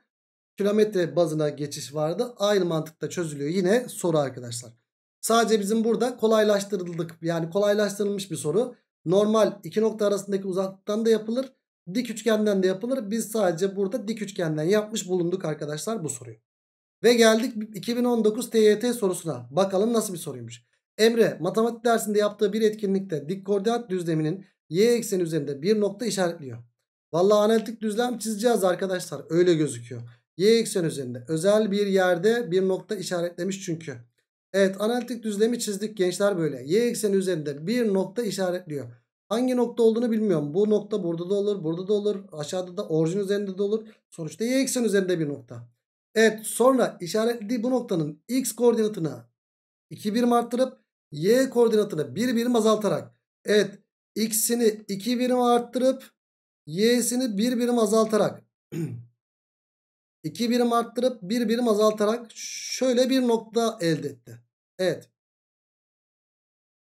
Speaker 1: kilometre bazına geçiş vardı. Aynı mantıkta çözülüyor yine soru arkadaşlar. Sadece bizim burada kolaylaştırıldık yani kolaylaştırılmış bir soru. Normal iki nokta arasındaki uzaklıktan da yapılır. Dik üçgenden de yapılır. Biz sadece burada dik üçgenden yapmış bulunduk arkadaşlar bu soruyu. Ve geldik 2019 TYT sorusuna. Bakalım nasıl bir soruymuş. Emre matematik dersinde yaptığı bir etkinlikte dik koordinat düzleminin y ekseni üzerinde bir nokta işaretliyor. Vallahi analitik düzlem çizeceğiz arkadaşlar. Öyle gözüküyor. Y ekseni üzerinde özel bir yerde bir nokta işaretlemiş çünkü. Evet analitik düzlemi çizdik gençler böyle. Y ekseni üzerinde bir nokta işaretliyor. Hangi nokta olduğunu bilmiyorum. Bu nokta burada da olur. Burada da olur. Aşağıda da orijin üzerinde de olur. Sonuçta y eksen üzerinde bir nokta. Evet sonra işaretlediği bu noktanın x koordinatını 2 birim arttırıp y koordinatını 1 birim azaltarak. Evet x'ini 2 birim arttırıp y'sini 1 birim azaltarak. 2 birim arttırıp 1 birim azaltarak şöyle bir nokta elde etti. Evet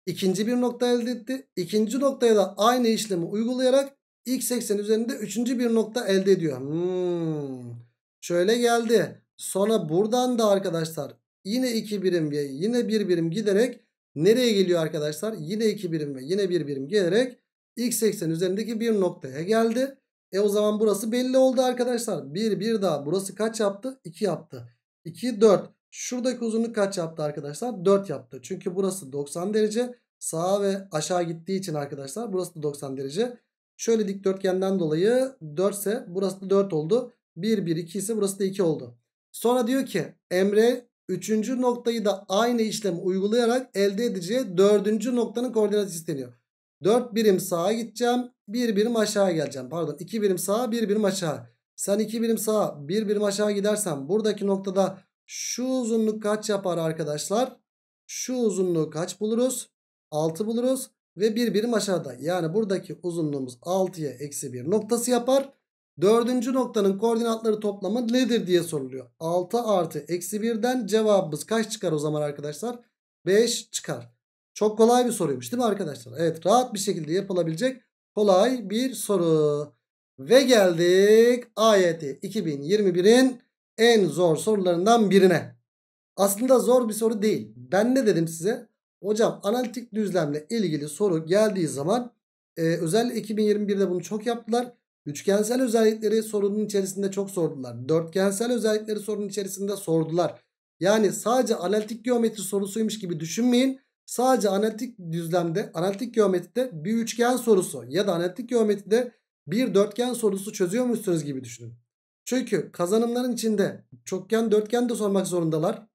Speaker 1: ikinci bir nokta elde etti. İkinci noktaya da aynı işlemi uygulayarak x eksen üzerinde üçüncü bir nokta elde ediyor. Hmm. Şöyle geldi. Sonra buradan da arkadaşlar yine iki birim ve yine bir birim giderek nereye geliyor arkadaşlar? Yine iki birim ve yine bir birim giderek x eksen üzerindeki bir noktaya geldi. E o zaman burası belli oldu arkadaşlar. Bir bir daha burası kaç yaptı? 2 yaptı. 2 4. Şuradaki uzunluk kaç yaptı arkadaşlar? 4 yaptı. Çünkü burası 90 derece. Sağa ve aşağı gittiği için arkadaşlar burası da 90 derece. Şöyle dikdörtgenden dolayı 4 ise burası da 4 oldu. 1, 1, 2 ise burası da 2 oldu. Sonra diyor ki Emre 3. noktayı da aynı işlemi uygulayarak elde edeceği 4. noktanın koordinatı isteniyor. 4 birim sağa gideceğim. 1 birim aşağı geleceğim. Pardon 2 birim sağa 1 birim aşağı. Sen 2 birim sağa 1 birim aşağı gidersen buradaki noktada şu uzunluk kaç yapar arkadaşlar? Şu uzunluğu kaç buluruz? 6 buluruz. Ve bir birim aşağıda. Yani buradaki uzunluğumuz 6'ya eksi 1 noktası yapar. Dördüncü noktanın koordinatları toplamı nedir diye soruluyor. 6 artı eksi 1'den cevabımız kaç çıkar o zaman arkadaşlar? 5 çıkar. Çok kolay bir soruymuş değil mi arkadaşlar? Evet rahat bir şekilde yapılabilecek kolay bir soru. Ve geldik ayeti 2021'in en zor sorularından birine. Aslında zor bir soru değil. Ben ne dedim size? Hocam analitik düzlemle ilgili soru geldiği zaman e, özellikle 2021'de bunu çok yaptılar. Üçgensel özellikleri sorunun içerisinde çok sordular. Dörtgensel özellikleri sorunun içerisinde sordular. Yani sadece analitik geometri sorusuymuş gibi düşünmeyin. Sadece analitik düzlemde, analitik geometride bir üçgen sorusu ya da analitik geometride bir dörtgen sorusu çözüyor musunuz gibi düşünün. Çünkü kazanımların içinde çokgen dörtgen de sormak zorundalar.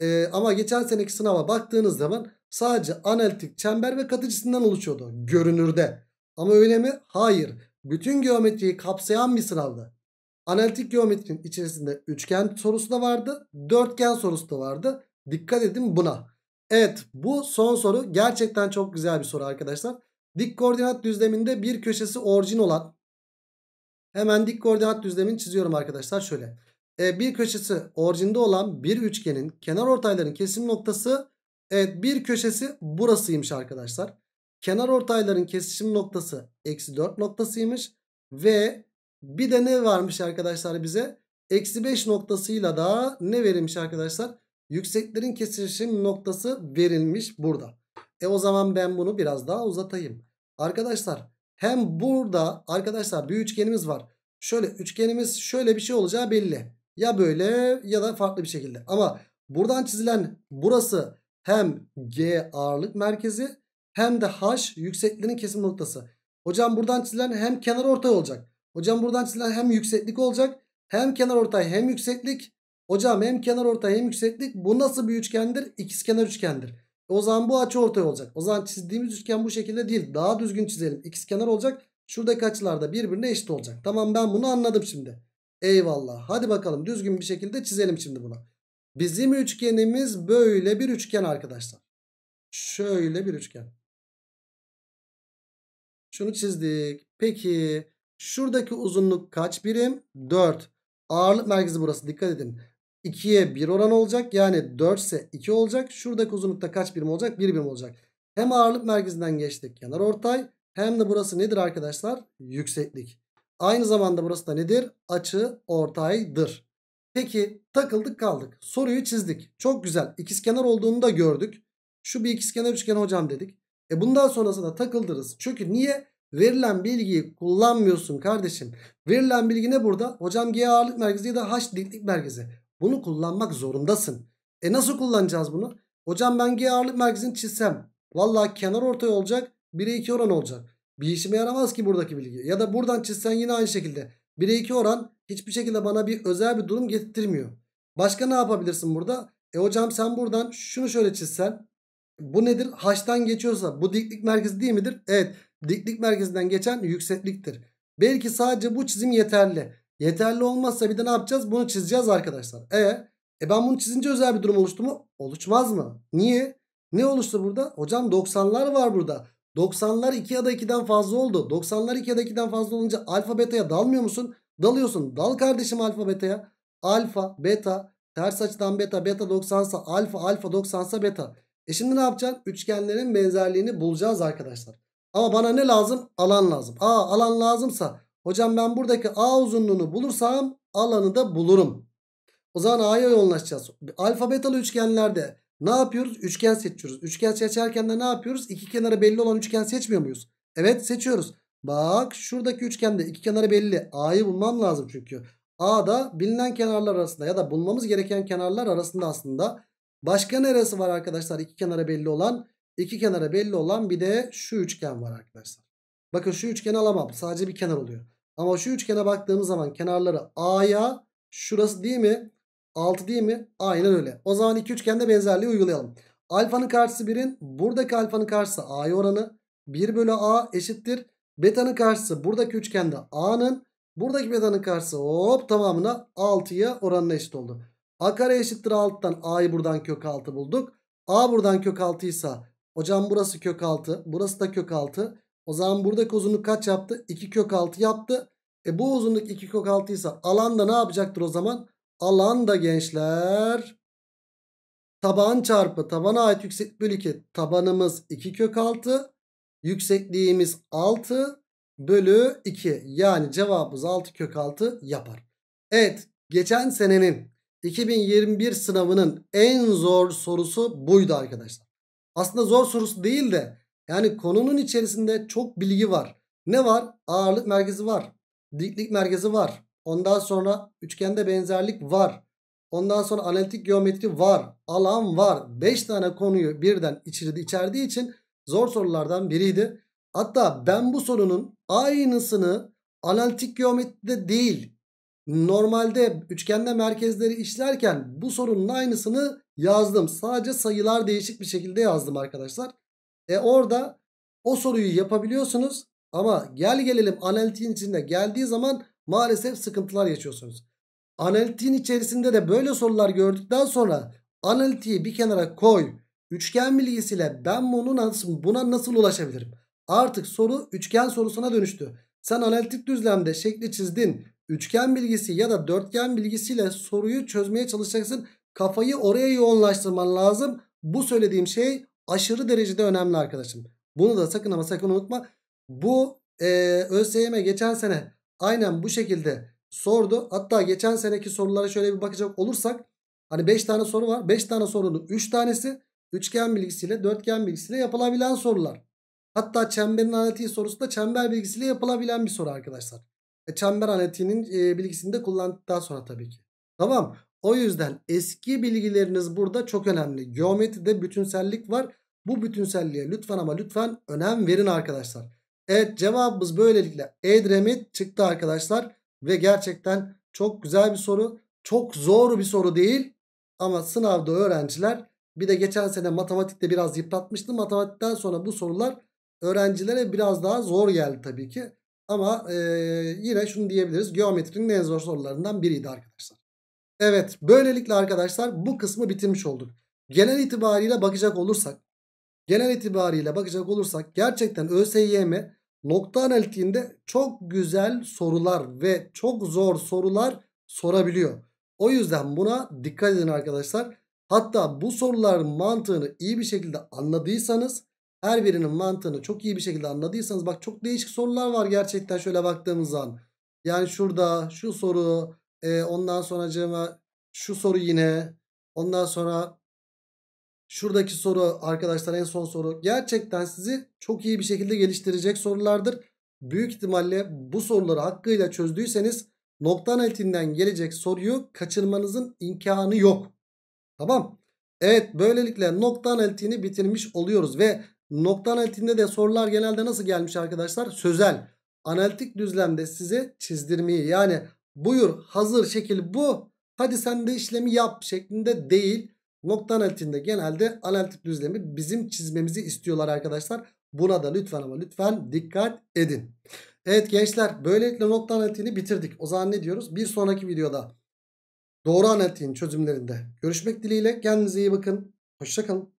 Speaker 1: Ee, ama geçen seneki sınava baktığınız zaman sadece analitik çember ve katı cisimden oluşuyordu görünürde. Ama öyle mi? Hayır. Bütün geometriyi kapsayan bir sınavdı. Analitik geometrinin içerisinde üçgen sorusu da vardı. Dörtgen sorusu da vardı. Dikkat edin buna. Evet bu son soru gerçekten çok güzel bir soru arkadaşlar. Dik koordinat düzleminde bir köşesi orijin olan Hemen dik koordinat düzlemini çiziyorum arkadaşlar şöyle. E, bir köşesi orijinde olan bir üçgenin kenar ortayların kesim noktası evet bir köşesi burasıymış arkadaşlar. Kenar ortayların kesişim noktası eksi 4 noktasıymış. Ve bir de ne varmış arkadaşlar bize? Eksi 5 noktasıyla da ne verilmiş arkadaşlar? Yükseklerin kesişim noktası verilmiş burada. E o zaman ben bunu biraz daha uzatayım. Arkadaşlar hem burada arkadaşlar bir üçgenimiz var. Şöyle üçgenimiz şöyle bir şey olacağı belli. Ya böyle ya da farklı bir şekilde. Ama buradan çizilen burası hem G ağırlık merkezi hem de H yüksekliğinin kesim noktası. Hocam buradan çizilen hem kenar ortay olacak. Hocam buradan çizilen hem yükseklik olacak. Hem kenar ortay hem yükseklik. Hocam hem kenar ortay hem yükseklik. Bu nasıl bir üçgendir? kenar üçgendir. O zaman bu açı ortaya olacak. O zaman çizdiğimiz üçgen bu şekilde değil. Daha düzgün çizelim. İkiz kenar olacak. Şuradaki açılar da birbirine eşit olacak. Tamam ben bunu anladım şimdi. Eyvallah. Hadi bakalım düzgün bir şekilde çizelim şimdi bunu. Bizim üçgenimiz böyle bir üçgen arkadaşlar. Şöyle bir üçgen. Şunu çizdik. Peki şuradaki uzunluk kaç birim? 4. Ağırlık merkezi burası dikkat edin. 2'ye 1 oran olacak. Yani 4 ise 2 olacak. Şuradaki uzunlukta kaç birim olacak? 1 birim olacak. Hem ağırlık merkezinden geçtik kenar ortay. Hem de burası nedir arkadaşlar? Yükseklik. Aynı zamanda burası da nedir? Açı ortaydır. Peki takıldık kaldık. Soruyu çizdik. Çok güzel. İkizkenar olduğunu da gördük. Şu bir ikizkenar üçgen hocam dedik. E bundan sonrasında takıldırız. Çünkü niye? Verilen bilgiyi kullanmıyorsun kardeşim. Verilen bilgi ne burada? Hocam G ağırlık merkezi ya da H diklik merkezi. Bunu kullanmak zorundasın. E nasıl kullanacağız bunu? Hocam ben G ağırlık merkezini çizsem. Valla kenar ortay olacak. 1'e 2 oran olacak. Bir işime yaramaz ki buradaki bilgi. Ya da buradan çizsen yine aynı şekilde. 1'e 2 oran hiçbir şekilde bana bir özel bir durum getirmiyor. Başka ne yapabilirsin burada? E hocam sen buradan şunu şöyle çizsen. Bu nedir? H'tan geçiyorsa bu diklik merkezi değil midir? Evet. Diklik merkezinden geçen yüksekliktir. Belki sadece bu çizim yeterli. Yeterli olmazsa bir de ne yapacağız? Bunu çizeceğiz arkadaşlar. E, e ben bunu çizince özel bir durum oluştu mu? Oluşmaz mı? Niye? Ne oluştu burada? Hocam 90'lar var burada. 90'lar 2 ya da 2'den fazla oldu. 90'lar 2 ya da 2'den fazla olunca alfa beta'ya dalmıyor musun? Dalıyorsun. Dal kardeşim alfa beta'ya. Alfa, beta, ters açıdan beta, beta 90'sa alfa, alfa 90'sa beta. E şimdi ne yapacaksın? Üçgenlerin benzerliğini bulacağız arkadaşlar. Ama bana ne lazım? Alan lazım. Aa alan lazımsa Hocam ben buradaki A uzunluğunu bulursam alanı da bulurum. O zaman A'ya yoğunlaşacağız. Alfa üçgenlerde ne yapıyoruz? Üçgen seçiyoruz. Üçgen seçerken de ne yapıyoruz? İki kenarı belli olan üçgen seçmiyor muyuz? Evet seçiyoruz. Bak şuradaki üçgende iki kenarı belli. A'yı bulmam lazım çünkü. A da bilinen kenarlar arasında ya da bulmamız gereken kenarlar arasında aslında. Başka neresi var arkadaşlar? İki kenara belli olan. iki kenara belli olan bir de şu üçgen var arkadaşlar. Bakın şu üçgeni alamam. Sadece bir kenar oluyor. Ama şu üçgene baktığımız zaman kenarları A'ya şurası değil mi? 6 değil mi? Aynen öyle. O zaman iki üçgende benzerliği uygulayalım. Alfanın karşısı 1'in buradaki alfanın karşısı A'ya oranı 1 bölü A eşittir. Betanın karşısı buradaki üçgende A'nın buradaki betanın karşısı hop tamamına 6'ya oranına eşit oldu. A kare eşittir 6'dan A'yı buradan kök 6 bulduk. A buradan kök 6 ise hocam burası kök 6 burası da kök 6 o zaman buradaki uzunluk kaç yaptı? 2 kök 6 yaptı. E bu uzunluk 2 kök 6 ise alan ne yapacaktır o zaman? Alan da gençler taban çarpı tabana ait yükseklik bölü 2. Tabanımız 2 kök 6. Yüksekliğimiz 6 bölü 2. Yani cevabımız 6 kök 6 yapar. Evet geçen senenin 2021 sınavının en zor sorusu buydu arkadaşlar. Aslında zor sorusu değil de yani konunun içerisinde çok bilgi var. Ne var? Ağırlık merkezi var. Diklik merkezi var. Ondan sonra üçgende benzerlik var. Ondan sonra analitik geometri var. Alan var. 5 tane konuyu birden içeride içerdiği için zor sorulardan biriydi. Hatta ben bu sorunun aynısını analitik geometride değil normalde üçgende merkezleri işlerken bu sorunun aynısını yazdım. Sadece sayılar değişik bir şekilde yazdım arkadaşlar. E orada o soruyu yapabiliyorsunuz ama gel gelelim analitiğin içinde geldiği zaman maalesef sıkıntılar yaşıyorsunuz. Analitiğin içerisinde de böyle sorular gördükten sonra analitiği bir kenara koy. Üçgen bilgisiyle ben bunu nasıl, buna nasıl ulaşabilirim? Artık soru üçgen sorusuna dönüştü. Sen analitik düzlemde şekli çizdin. Üçgen bilgisi ya da dörtgen bilgisiyle soruyu çözmeye çalışacaksın. Kafayı oraya yoğunlaştırman lazım. Bu söylediğim şey aşırı derecede önemli arkadaşım. Bunu da sakın ama sakın unutma. Bu e, ÖSYM geçen sene aynen bu şekilde sordu. Hatta geçen seneki sorulara şöyle bir bakacak olursak hani 5 tane soru var. 5 tane sorunun 3 tanesi üçgen bilgisiyle dörtgen bilgisiyle yapılabilen sorular. Hatta çemberin analitiği sorusu da çember bilgisiyle yapılabilen bir soru arkadaşlar. E, çember analitiğinin e, bilgisini de kullandıktan sonra tabii ki. Tamam. O yüzden eski bilgileriniz burada çok önemli. Geometride bütünsellik var. Bu bütünselliğe lütfen ama lütfen önem verin arkadaşlar. Evet cevabımız böylelikle Edremit çıktı arkadaşlar. Ve gerçekten çok güzel bir soru. Çok zor bir soru değil. Ama sınavda öğrenciler bir de geçen sene matematikte biraz yıpratmıştım Matematikten sonra bu sorular öğrencilere biraz daha zor geldi tabii ki. Ama e, yine şunu diyebiliriz. Geometrinin en zor sorularından biriydi arkadaşlar. Evet böylelikle arkadaşlar bu kısmı bitirmiş olduk. Genel itibariyle bakacak olursak genel itibariyle bakacak olursak gerçekten ÖSYM nokta analitiğinde çok güzel sorular ve çok zor sorular sorabiliyor. O yüzden buna dikkat edin arkadaşlar. Hatta bu soruların mantığını iyi bir şekilde anladıysanız her birinin mantığını çok iyi bir şekilde anladıysanız bak çok değişik sorular var gerçekten şöyle baktığımız zaman. Yani şurada şu soru e, ondan sonra cema şu soru yine. Ondan sonra şuradaki soru arkadaşlar en son soru. Gerçekten sizi çok iyi bir şekilde geliştirecek sorulardır. Büyük ihtimalle bu soruları hakkıyla çözdüyseniz nokta analitinden gelecek soruyu kaçırmanızın imkanı yok. Tamam. Evet böylelikle nokta analitiğini bitirmiş oluyoruz ve nokta analitinde de sorular genelde nasıl gelmiş arkadaşlar? Sözel. Analitik düzlemde size çizdirmeyi yani Buyur hazır şekil bu. Hadi sen de işlemi yap şeklinde değil. Nokta analitinde genelde analitik düzlemi bizim çizmemizi istiyorlar arkadaşlar. Buna da lütfen ama lütfen dikkat edin. Evet gençler böylelikle nokta analitiğini bitirdik. O zaman ne diyoruz? Bir sonraki videoda doğru analitiğin çözümlerinde görüşmek dileğiyle. Kendinize iyi bakın. Hoşçakalın.